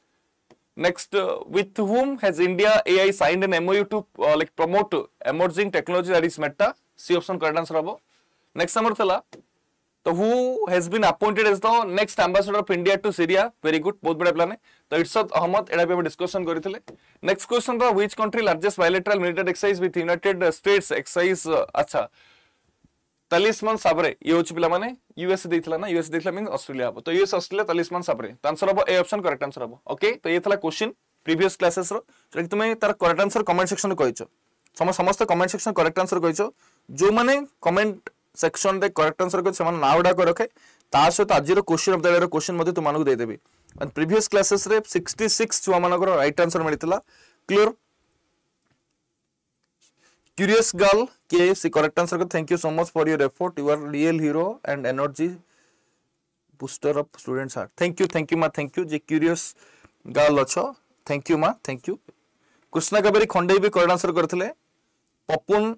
next uh, with whom has india ai signed an mou to uh, like promote emerging technology that is meta c option correct answer abo next amar thala to who has been appointed as the next ambassador of india to syria very good both bad plan to irshad ahmed eda be discussion karithile next question the which country largest bilateral military exercise with united states exercise uh, acha তালিসমান সাবরে ইয়ে হচ্ছে পিলা মানে US দেইছিলা না US দেইছিলা means Australia হবো তো US Australia তালিসমান সাবরে তো answer হবো A option correct answer হবো ওকে তো ইয়ে থলা কোশ্চিন প্রিভিয়াস ক্লাসেস র যেটা তুমি তার করেক্ট আনসার কমেন্ট সেকশন কইছ সমস্ত কমেন্ট সেকশন করেক্ট আনসার কইছ যে মানে কমেন্ট সেকশন রে করেক্ট আনসার কইছ সেমান নাও ডাক রখে তা সহিত আজির কোশ্চিন অফ দ ডের কোশ্চিন মধ্যে তোমাকে দেইদেবি প্রিভিয়াস ক্লাসেস রে 66 ছুয়া মানকৰ ৰাইট আনসার মিলিছিলা clear curious girl k is the correct answer thank you so much for your effort you are real hero and energy booster of students heart thank you thank you ma thank you je curious girl acho thank you ma thank you krishna kabari khondei bi correct answer karthile popun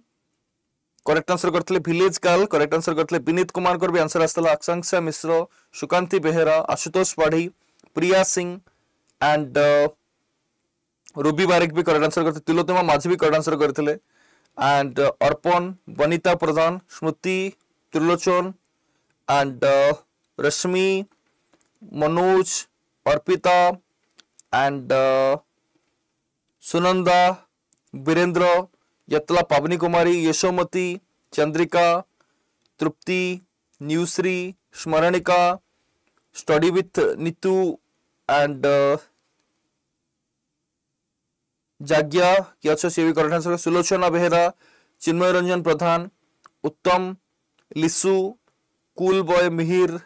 correct answer करते भिलेज काल correct answer करते विनीत कुमार भी answer आसला Akanksha Mishra Sukanti Behera Ashutosh Padhi Priya Singh and Ruby Barik भी correct answer करते तिलोतमा माझी भी correct answer करते and uh, Arpan, Vanita Pradhan, Smriti, Trilochan, and uh, Rashmi, Manoj, Arpita, and uh, Sunanda, Birendra, Yatla Pavni Kumari, Yeshomati, Chandrika, Trupti, Newsri, Smaranika, Study with Nitu, and uh, যাজ্ঞা अच्छे सी भी বি answer Sulochana Behera Chinmay Ranjan Pradhan Uttam लिशु कुल बय Mihir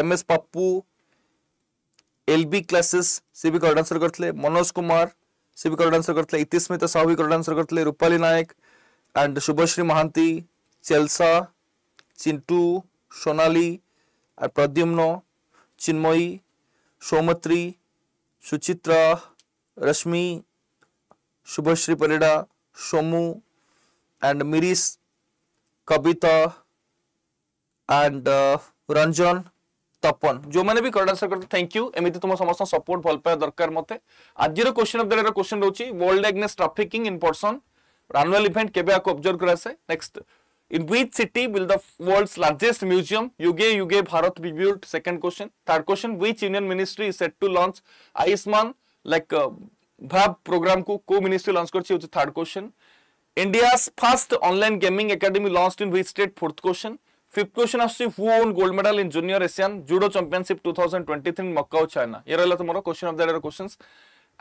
M S Pappu L B classes सी भी करेक्ट आंसर करते मनोज कुमार सी भी करेक्ट आंसर करते इतिस्मिता साहू भी करेक्ट आंसर करते रूपाली नायक एंड शुभश्री महांती चेलसा चिंटू सोनाली प्रद्युम्न चिन्मयी सौमत्री Suchitra Rashmi Subhashri Parida, Shomu, and Miris, Kavita, and uh, Ranjan. Tapan যে বি করেক্ট আনসর করতে থ্যাংক ইউ এমিতি তোমার সমস্ত সপোর্ট ভাল পাওয়া দরকার মতে আজির কোশ্চেন অফ দের কোশ্চেন রয়েছে world against trafficking in person annual event কেবে আকু অবজর্ভ করা আছে next in which city will the world's largest museum ইউগে ইউগে Bharat বি build second question third question which union ministry is set to launch Ayushman like Bhav প্রোগ্রামকু কেউ ministry launch করছে হচ্ছে third question India's first online gaming academy launched in which state fourth question fifth question আসছে who won gold medal in junior Asian judo championship two thousand twenty three Macau China এ রহিলা তোমার question of the questions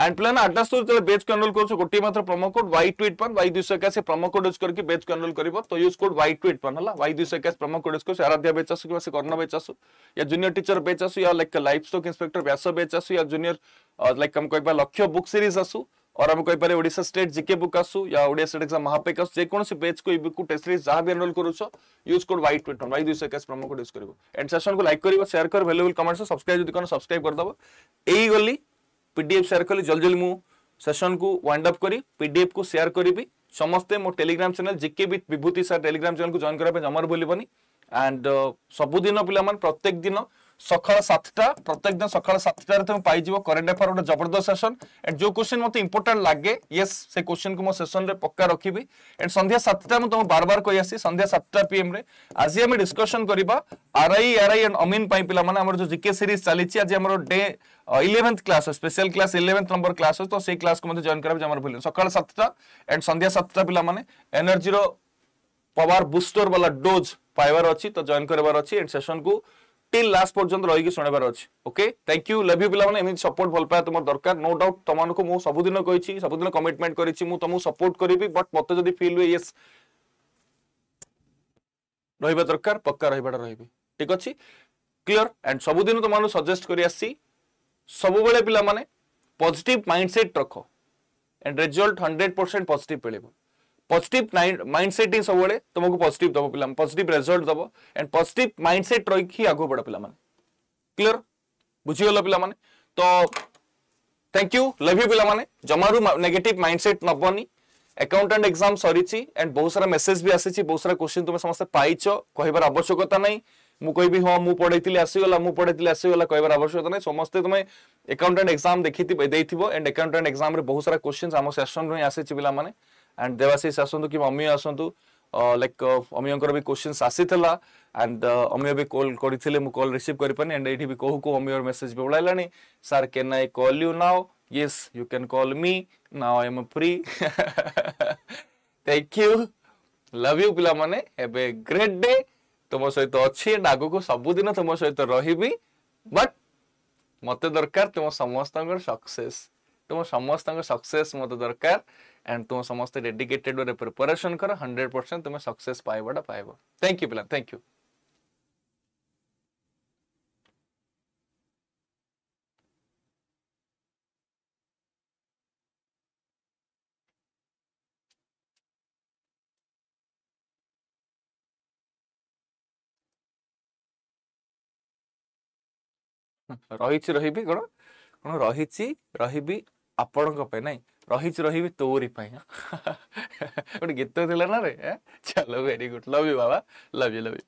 and plan आठटा store जो बेच को कर करूँ गोटे मात्र promo code Y two eight one Y दुश एकाश प्रोमो कोड यूज करके बेच को एनरोल कर तो use code Y two eight one है वाई दुश एकाश प्रोमो कोड यूज कर आराध्या बेच आसू कि कर्ण बेच आसू या जूनियर टीचर बेच आसू या लाइक लाइफ स्टॉक इंस्पेक्टर व्यास बेच आसू या जूनियर लाइक हम कह लक्ष्य बुक सीरीज आसू और हम कही पारे ओडिशा स्टेट जीके बुक आसू या ओडिया स्टेट एग्जाम महापेक आसू जेकोसी से पेज को इबुक टेस्ट सीरीज जहां भी एनरोल करूछ यूज कोड वाइट ट्विटर वाई 221 प्रोमो कोड यूज करबो एंड सेशन को लाइक करबो शेयर कर वैल्यूएबल कमेंट्स सब्सक्राइब जदी कोन सब्सक्राइब कर दबो एई गली পিডিএফ সেয়ার কলি জলদি জলদি মু সেসন কু ওয়াইন্ড অফ করি পিডিএফ কু সেয়ার করিবি ସମସ୍ତେ ମୋ Telegram channel GK with Bibhuti sir Telegram ଚ୍ୟାନେଲକୁ ଜଏନ୍ କରିବା ପାଇଁ ଜମାରୁ ଭୁଲିବନି ଆଣ୍ଡ ସବୁଦିନ ପିଲାମାନେ ପ୍ରତ୍ୟେକ ଦିନ সকাল সাতটা প্রত্যেক দিন সকাল সাতটার তুমি পাইযিব করেন্ট আফেয়ার গোটে জবরদস্ত সেসন এন্ড যে কোশ্চেন মতো ইম্পর্টাট লাগে ইয়েস সে কোশ্চেন কু মো সেসন রে পক্কা রাখিবি এন্ড সন্ধ্যা সাতটা মু তোমাকে বারবার কই আসি সন্ধ্যা সাতটা পিএম রে আজি আমি ডিসকশন করিবা আরআই আরআই এন্ড অমিন পাই পিলা মানে আমার যে জিকে সিরিজ চালিছি আজি আমার day 11th class special class 11th number class তো সেই ক্লাস কু মতে জয়েন করাবে যে আমার পিলা সকাল সাতটা এন্ড সন্ধ্যা সাতটা পিলা মানে এনার্জি रो পাওয়ার বুস্টর वाला ডোজ পাইবার অছি তো জয়েন করবার অছি এন্ড সেশন কু টিল ଲାଷ୍ଟ ପର୍ଯ୍ୟନ୍ତ ରହିକି ଶୁଣିବାର ଅଛି okay thank you love you ପିଲାମାନେ ଏମିତି ସପୋର୍ଟ ଭଲ ପାଇବା ତୁମର ଦରକାର ନୋ ଡାଉଟ୍ ତମମାନଙ୍କୁ ମୁଁ ସବୁଦିନ କହିଛି ସବୁଦିନ କମିଟମେଣ୍ଟ କରିଛି ମୁଁ ତମକୁ ସପୋର୍ଟ କରିବି ବଟ୍ ମତେ ଯଦି ଫିଲ୍ ହୁଏ ୟେସ୍ ରହିବା ଦରକାର ପକ୍କା ରହିବାଟା ରହିବି ଠିକ ଅଛି କ୍ଲିଅର ଆଣ୍ଡ ସବୁଦିନ ତୁମମାନଙ୍କୁ ସଜେଷ୍ଟ କରି ଆସିଛି ସବୁବେଳେ ପିଲାମାନେ ପଜିଟିଭ ମାଇଣ୍ଡ ସେଟ୍ ରଖ and result hundred percent positive ମିଳିବ পজিটিভ মাইন্ড সেট হি সবুলে তোমাকে পজিটিভ দেব পিলা পজিটিভ রেজল্ট দেব এন্ড পজিটিভ মাইন্ড সেট রইকি আগু বড় পিলা মানে ক্লিয়ার বুঝিগল পিলা মানে তো থ্যাংক ইউ লভ ইউ পিলা মানে জমারু নেগেটিভ মাইন্ড সেট নবনি ଆକାଉଣ୍ଟାଣ୍ଟ ଏକ୍ଜାମ ସରିଛି ଆଣ୍ଡ ବହୁତ ସାରା ମେସେଜ ବି ଆସିଛି ବହୁତ ସାରା କୋଶ୍ଚିନ୍ ତୁମେ ସମସ୍ତେ ପାଇଛ କହିବାର ଆବଶ୍ୟକତା ନାହିଁ ମୁଁ କହିବି ହଁ ମୁଁ ପଢେଇଥିଲି ଆସିଗଲା ମୁଁ ପଢେଇଥିଲି ଆସିଗଲା କହିବାର ଆବଶ୍ୟକତା ନାହିଁ ସମସ୍ତେ ତୁମେ ଆକାଉଣ୍ଟାଣ୍ଟ ଏକ୍ଜାମ ଦେଖିଥିବ ଦେଇଥିବ ଆଣ୍ଡ ଆକାଉଣ୍ଟାଣ୍ଟ ଏକ୍ଜାମରେ ବହୁତ ସାରା କୋଶ୍ଚିନ୍ ଆମ ସେସନରୁ ହିଁ ଆସିଛି ପିଲାମାନେ ଆଣ୍ଡ ଦେବାଶିଷ ଆସନ୍ତୁ କିମ୍ବା ଅମୀୟ ଆସନ୍ତୁ ଲାଇକ୍ ଅମୀୟଙ୍କର ବି କ୍ୱେଶ୍ଚିନ୍ସ ଆସିଥିଲା ଆଣ୍ଡ ଅମୀୟ ବି କଲ୍ କରିଥିଲେ ମୁଁ କଲ୍ ରିସିଭ୍ କରିପାରିନି ଆଣ୍ଡ ଏଇଠି ବି କହୁ କହୁ ଅମୀୟର ମେସେଜ୍ ବି ପଳାଇଲାଣି sir can I call you now yes you can call me now I am free thank you love you ପିଲାମାନେ ହ୍ୟାଭ୍ ଏ ଗ୍ରେଟ୍ ଡେ ତୁମ ସହିତ ଅଛି ଆଣ୍ଡ ଆଗକୁ ସବୁଦିନ ତୁମ ସହିତ ରହିବି ବଟ୍ ମୋତେ ଦରକାର ତୁମ ସମସ୍ତଙ୍କର ସକ୍ସେସ୍ ତୁମ ସମସ୍ତଙ୍କ ସକ୍ସେସ୍ ମୋତେ ଦରକାର ଆଣ୍ଡ ତୁମ ସମସ୍ତେ ଡେଡିକେଟେଡ୍ ୱେରେ ପ୍ରିପାରେସନ୍ କର ହଣ୍ଡ୍ରେଡ଼ ପରସେଣ୍ଟ ତୁମେ ସକ୍ସେସ୍ ପାଇବାଟା ପାଇବ ଥ୍ୟାଙ୍କ ୟୁ ପିଲା ଥ୍ୟାଙ୍କ ୟୁ ରହିଛି ରହିବି କ'ଣ କ'ଣ ରହିଛି ରହିବି ଆପଣଙ୍କ ପାଇଁ ନାଇଁ ରହିଛି ରହିବି ତୋରି ପାଇଁ ଗୋଟେ ଗୀତ ଥିଲା ନା ରେ ଚାଲ ଭେରି ଗୁଡ୍ ଲଭ୍ ୟୁ ବାବା ଲଭ୍ ୟୁ ଲଭ୍ ୟୁ